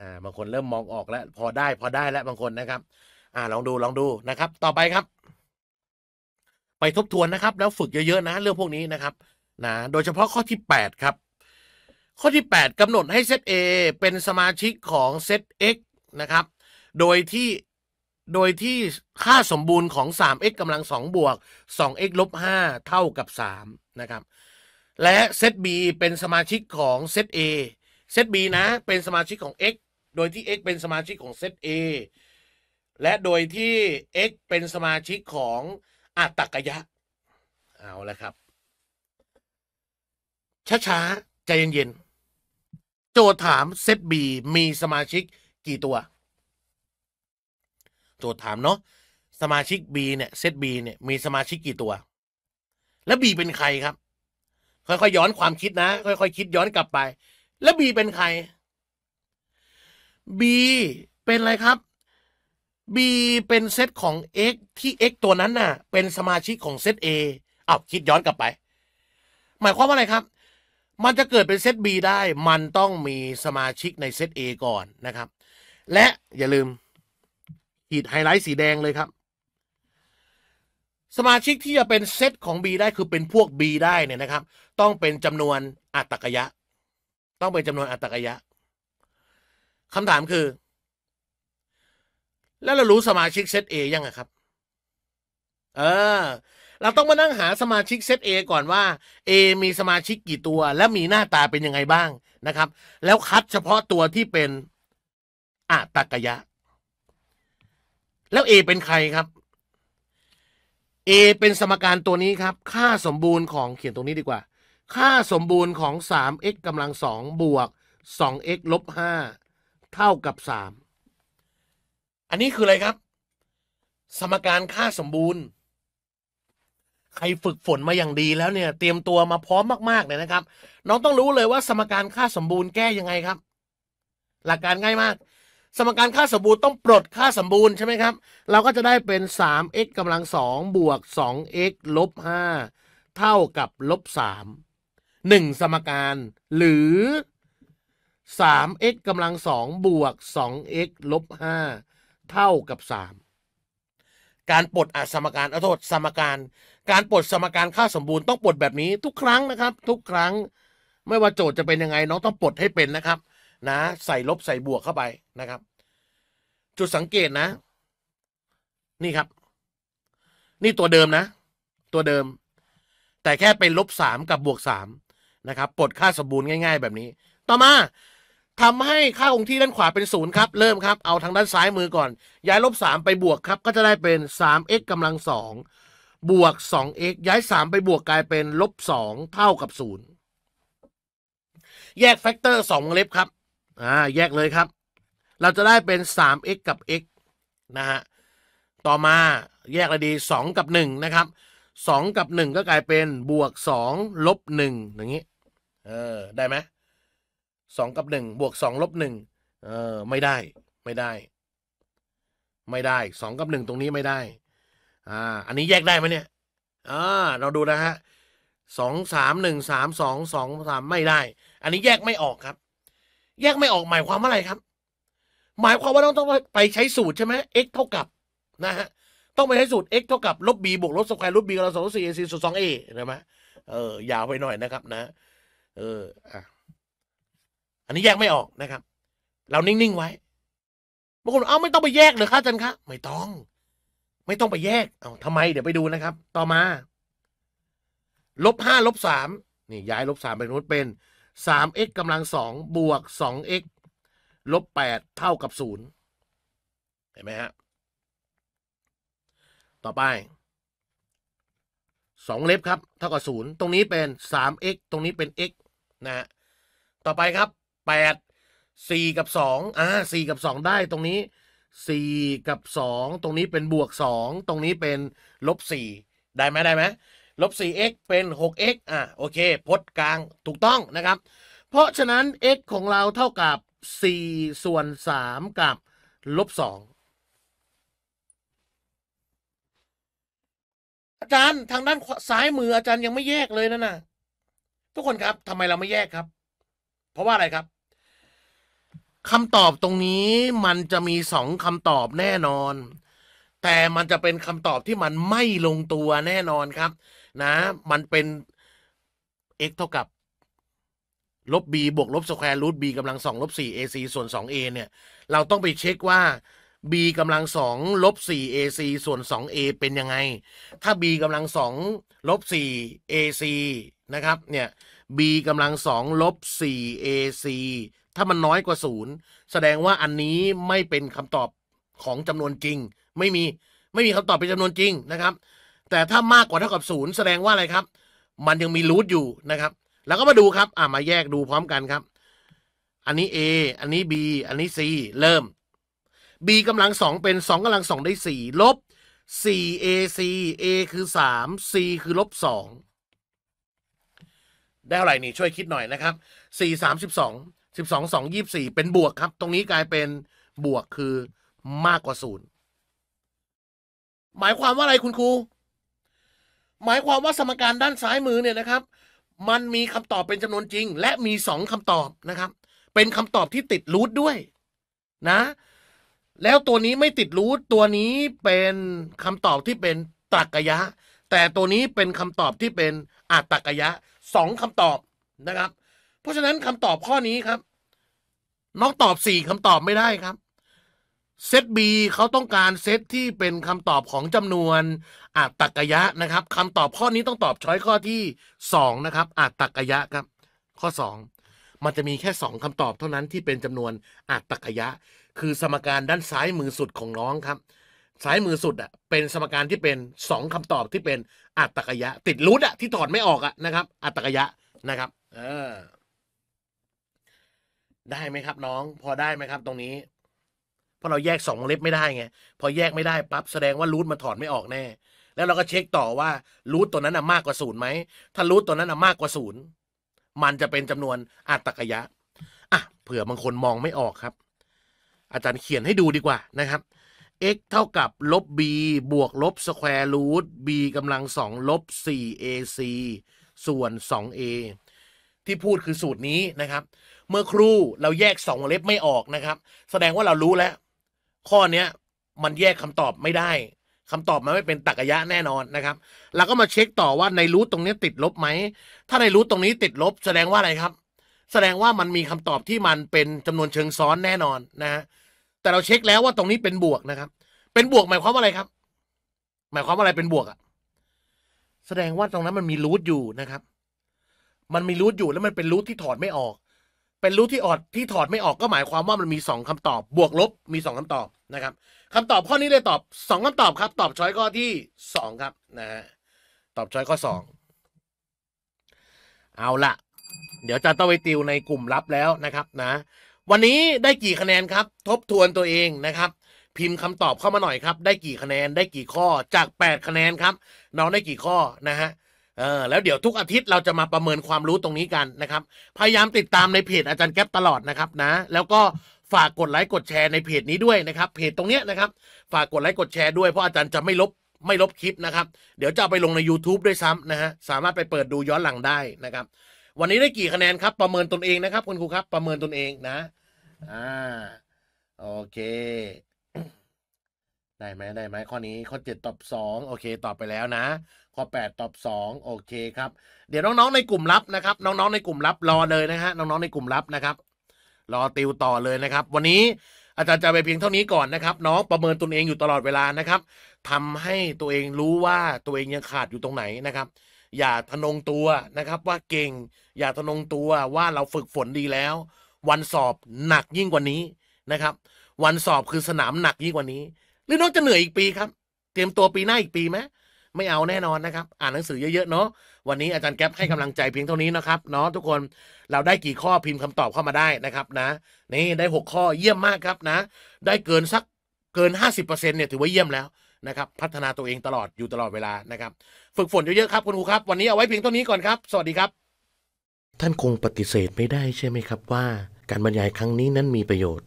อ่าบางคนเริ่มมองออกแล้วพอได้พอได้แล้วบางคนนะครับ อ่าลองดูลองดูนะครับ ต่อไปครับ ไปทบทวนนะครับ แล้วฝึกเยอะๆนะ เรื่องพวกนี้นะครับนะโดยเฉพาะข้อที่แปดครับข้อที่ 8กำหนดให้เซต A เป็นสมาชิกของเซต X นะครับ โดยที่โดยที่ค่าสมบูรณ์ของ 3x กำลัง 2 บวก 2x ลบ5เท่ากับ3นะครับและเซต B เป็นสมาชิกของเซต A เซต B นะเป็นสมาชิกของ x โดยที่ x เป็นสมาชิกของเซต A และโดยที่ x เป็นสมาชิกของอัตตกยะเอาละครับช้าๆใจเย็นๆ โจทย์ถามเซตบีมีสมาชิกกี่ตัว โจทย์ถามเนาะสมาชิก B เนี่ยเซตีเนี่ยมีสมาชิกกี่ตัว และ B เป็นใครครับ ค่อยๆย้อนความคิดนะ ค่อยๆ คิดย้อนกลับไป และ B เป็นใคร B เป็นอะไรครับ B เป็นเซตของ X ที่ X ตัวนั้นน่ะเป็นสมาชิกของเซต A เอาวคิดย้อนกลับไป หมายความว่าอะไรครับมันจะเกิดเป็นเซต B ได้ มันต้องมีสมาชิกในเซต A ก่อนนะครับ และอย่าลืมขีดไฮไลท์สีแดงเลยครับ สมาชิกที่จะเป็นเซตของ B ได้คือเป็นพวก B ได้เนี่ยนะครับ ต้องเป็นจำนวนอัตกยะ ต้องเป็นจำนวนอัตกยะคำถามคือ แล้วเรารู้สมาชิกเซต A ยังไงครับ เออเราต้องมานั่งหาสมาชิกเซต A ก่อนว่า A มีสมาชิกกี่ตัว และมีหน้าตาเป็นยังไงบ้างนะครับ แล้วคัดเฉพาะตัวที่เป็นอัตกยะ แล้ว A เป็นใครครับ A เป็นสมการตัวนี้ครับ ค่าสมบูรณ์ของเขียนตรงนี้ดีกว่า ค่าสมบูรณ์ของ 3x กำลังสองบวก 2x ลบ5 เท่ากับ 3 อันนี้คืออะไรครับ สมการค่าสมบูรณ์ใครฝึกฝนมาอย่างดีแล้วเนี่ยเตรียมตัวมาพร้อม มาก ๆเลยนะครับน้องต้องรู้เลยว่าสมการค่าสมบูรณ์แก้ยังไงครับ หลักการง่ายมาก สมการค่าสมบูรณ์ต้องปลดค่าสมบูรณ์ใช่ไหมครับ เราก็จะได้เป็น 3x กำลัง2บวก 2x ลบ 5 เท่ากับลบ3 1 สมการ หรือ 3x กำลัง2บวก 2x ลบ 5 เท่ากับ 3การปลดอสมการเอาโทษสมการการปลดสมการค่าสมบูรณ์ต้องปลดแบบนี้ ทุกครั้งนะครับ ทุกครั้งไม่ว่าโจทย์จะเป็นยังไงน้องต้องปลดให้เป็นนะครับนะใส่ลบใส่บวกเข้าไปนะครับ จุดสังเกตนะ นี่ครับ นี่ตัวเดิมนะตัวเดิม แต่แค่เป็นลบสามกับบวกสามนะครับปลดค่าสมบูรณ์ง่าย ๆแบบนี้ ต่อมาทำให้ค่าคงที่ด้านขวาเป็นศูนย์ครับเริ่มครับเอาทางด้านซ้ายมือก่อนย้ายลบสามไปบวกครับก็จะได้เป็นสาม x กำลังสองบวก 2x ย้าย 3 ไปบวกกลายเป็น ลบ 2 เท่ากับ 0 แยกแฟกเตอร์2 เล็บครับ อ่า แยกเลยครับ เราจะได้เป็น 3x กับ x นะฮะ ต่อมาแยกเลยดี 2 กับ 1 นะครับ 2 กับ 1 ก็กลายเป็นบวก 2 ลบ1อย่างนี้ เออ ได้ไหม 2 กับ 1 บวก 2 ลบ1เออ ไม่ได้ ไม่ได้ ไม่ได้ 2 กับ 1 ตรงนี้ไม่ได้อ่าอันนี้แยกได้ไหมเนี่ยอ่าเราดูนะฮะสองสามหนึ่งสามสองสองสามไม่ได้ อันนี้แยกไม่ออกครับ แยกไม่ออกหมายความว่าอะไรครับ หมายความว่าต้องต้องไปใช้สูตรใช่ไหม x เท่ากับนะฮะต้องไปใช้สูตร x เท่ากับลบ b บวกลบสแควร์ลูท b กำลังสองสี่ ac ส่วนสอง a นะมเออยาวไปหน่อยนะครับ นะ เอออ่ะอันนี้แยกไม่ออกนะครับ เรานิ่งๆไว้บางคนเอ้าไม่ต้องไปแยกเลยครับอาจารย์คะไม่ต้องไม่ต้องไปแยก เอา ทำไมเดี๋ยวไปดูนะครับ ต่อมา ลบห้าลบสามนี่ย้ายลบสามไปนู้นเป็นสามเอ็กกำลังสองบวกสองเอ็กลบแปดเท่ากับศูนย์เห็นไหมฮะ ต่อไปสองเล็บครับ เท่ากับศูนย์ตรงนี้เป็นสามเอ็กตรงนี้เป็นเ x นะฮะ ต่อไปครับแปดสี่กับสองอ่าสี่กับสองได้ตรงนี้สี่กับสองตรงนี้เป็นบวกสองตรงนี้เป็น ลบสี่ได้ไหมได้ไหมลบสี่เอ็กเป็นหกเอ็กอ่ะโอเคพจน์กลางถูกต้องนะครับ เพราะฉะนั้น x ของเราเท่ากับสี่ส่วนสามกับ ลบสอาจารย์ทางด้านซ้ายมืออาจารย์ยังไม่แยกเลยนะนะทุกคนครับทำไมเราไม่แยกครับ เพราะว่าอะไรครับคำตอบตรงนี้มันจะมีสองคำตอบแน่นอน แต่มันจะเป็นคำตอบที่มันไม่ลงตัวแน่นอนครับนะ มันเป็น x เท่ากับลบ b บวกลบสแควร์รูท b กำลังสองลบสี่ ac ส่วนสอง a เนี่ย เราต้องไปเช็คว่า b กำลังสองลบสี่ ac ส่วนสอง a เป็นยังไง ถ้า b กำลังสองลบสี่ ac นะครับ เนี่ย b กำลังสองลบสี่ ac ถ้ามันน้อยกว่าศูนย์แสดงว่าอันนี้ไม่เป็นคำตอบของจำนวนจริง ไม่มี ไม่มีคำตอบเป็นจำนวนจริงนะครับ แต่ถ้ามากกว่าเท่ากับศูนย์แสดงว่าอะไรครับ มันยังมีรูทอยู่นะครับ แล้วก็มาดูครับอ่ามาแยกดูพร้อมกันครับ อันนี้ A อันนี้ B อันนี้ C เริ่ม B กำลังสองเป็นสองกำลังสองได้สี่ลบสีซ a c A คือสาซ C คือลบสองได้เท่าไหร่นี่ช่วยคิดหน่อยนะครับสสสี่ามิบสองสิบสองสองยี่สี่เป็นบวกครับ ตรงนี้กลายเป็นบวกคือมากกว่าศูนย์หมายความว่าอะไรคุณครูหมายความว่าสมการด้านซ้ายมือเนี่ยนะครับ มันมีคำตอบเป็นจำนวนจริง และมีสองคำตอบนะครับ เป็นคำตอบที่ติดรูทด้วย นะ แล้วตัวนี้ไม่ติดรูทตัวนี้เป็นคำตอบที่เป็นตรรกยะ แต่ตัวนี้เป็นคำตอบที่เป็นอัตตรกยะสองคำตอบนะครับเพราะฉะนั้นคำตอบข้อนี้ครับ น้องตอบสี่คำตอบไม่ได้ครับเซตบีเขาต้องการเซตที่เป็นคำตอบของจำนวนอัตกยะนะครับคำตอบข้อนี้ต้องตอบช้อยข้อที่2นะครับอัตกยะครับ ข้อ 2 มันจะมีแค่ 2 คำตอบเท่านั้นที่เป็นจำนวนอัตกยะ คือสมการด้านซ้ายมือสุดของน้องครับซ้ายมือสุดอ่ะเป็นสมการที่เป็น 2 คำตอบที่เป็นอัตกยะ ติดรูทอ่ะที่ถอดไม่ออกอ่ะนะครับอัตกยะนะครับอ่าได้ไหมครับน้องพอได้ไหมครับตรงนี้ เพราะเราแยกสองเล็บไม่ได้ไงพอแยกไม่ได้ปั๊บแสดงว่ารูทมันถอดไม่ออกแน่ แล้วเราก็เช็คต่อว่ารูทตัวนั้นอะมากกว่าศูนย์ไหมถ้ารูทตัวนั้นอะมากกว่าศูนย์มันจะเป็นจำนวนอัตกยะ อ่ะ เผื่อบางคนมองไม่ออกครับ อาจารย์เขียนให้ดูดีกว่านะครับ x เท่ากับลบ b บวกลบสแควร์รูท b กำลังสองลบ 4ac ส่วน 2a ที่พูดคือสูตรนี้นะครับเมื่อครู่ เราแยกสองวงเล็บไม่ออกนะครับ แสดงว่าเรารู้แล้ว ข้อเนี้ย มันแยกคำตอบไม่ได้ คำตอบมันไม่เป็นตรรกะแน่นอนนะครับเราก็มาเช็คต่อว่าในรูทตรงนี้ติดลบไหมถ้าในรูทตรงนี้ติดลบ แสดงว่าอะไรครับ แสดงว่ามันมีคำตอบที่มันเป็นจำนวนเชิงซ้อนแน่นอนนะฮะแต่เราเช็คแล้วว่าตรงนี้เป็นบวกนะครับ เป็นบวกหมายความว่าอะไรครับ หมายความว่าอะไรเป็นบวกอะแสดงว่าตรงนั้นมันมีรูทอยู่นะครับ มันมีรูทอยู่แล้วมันเป็นรูทที่ถอดไม่ออกเป็นรูทที่ออดที่ถอดไม่ออกก็หมายความว่ามันมี 2 คำตอบบวกลบมี 2 คำตอบนะครับคำตอบข้อนี้เลยตอบ 2 คำตอบครับ ตอบช้อยข้อที่ 2 ครับนะฮะตอบช้อยข้อ 2 เอาละเดี๋ยวจะต้องไปติวในกลุ่มลับแล้วนะครับนะ วันนี้ได้กี่คะแนนครับ ทบทวนตัวเองนะครับ พิมพ์คำตอบเข้ามาหน่อยครับได้กี่คะแนนได้กี่ข้อจาก 8 คะแนนครับน้องได้กี่ข้อนะฮะเออแล้วเดี๋ยวทุกอาทิตย์เราจะมาประเมินความรู้ตรงนี้กันนะครับ พยายามติดตามในเพจอาจารย์แก๊ปตลอดนะครับ นะ แล้วก็ฝากกดไลค์กดแชร์ในเพจนี้ด้วยนะครับเพจตรงเนี้ยนะครับ ฝากกดไลค์กดแชร์ด้วยเพราะอาจารย์จะไม่ลบไม่ลบคลิปนะครับ เดี๋ยวจะไปลงใน YouTube ด้วยซ้ำนะฮะสามารถไปเปิดดูย้อนหลังได้นะครับ วันนี้ได้กี่คะแนนครับ ประเมินตนเองนะครับ คุณครูครับประเมินตนเองนะ อ่า โอเค ได้ไหมได้ไหมข้อนี้ ข้อเจ็ดตอบสองโอเคตอบไปแล้วนะข้อ8ตอบ2โอเคครับเดี๋ยวน้องๆในกลุ่มลับนะครับน้องๆในกลุ่มลับรอเลยนะฮะน้องๆในกลุ่มลับนะครับ รอติวต่อเลยนะครับ วันนี้อาจารย์จะไปเพียงเท่านี้ก่อนนะครับน้องประเมินตนเองอยู่ตลอดเวลานะครับ ทำให้ตัวเองรู้ว่าตัวเองยังขาดอยู่ตรงไหนนะครับ อย่าทะนงตัวนะครับ ว่าเก่งอย่าทะนงตัวว่าเราฝึกฝนดีแล้ว วันสอบหนักยิ่งกว่านี้นะครับ วันสอบคือสนามหนักยิ่งกว่านี้ หรือน้องจะเหนื่อยอีกปีครับ เตรียมตัวปีหน้าอีกปีไหมไม่เอาแน่นอนนะครับ อ่านหนังสือเยอะๆเนาะวันนี้อาจารย์แก๊ปให้กำลังใจเพียงเท่านี้นะครับเนาะทุกคนเราได้กี่ข้อพิมพ์คำตอบเข้ามาได้นะครับนะนี่ได้ 6 ข้อเยี่ยมมากครับนะ ได้เกินสักเกิน 50%เนี่ยถือว่าเยี่ยมแล้วนะครับพัฒนาตัวเองตลอดอยู่ตลอดเวลานะครับ ฝึกฝนเยอะๆครับ คุณครูครับ วันนี้เอาไว้เพียงเท่านี้ก่อนครับสวัสดีครับ ท่านคงปฏิเสธไม่ได้ใช่ไหมครับว่า การบรรยายครั้งนี้นั้นมีประโยชน์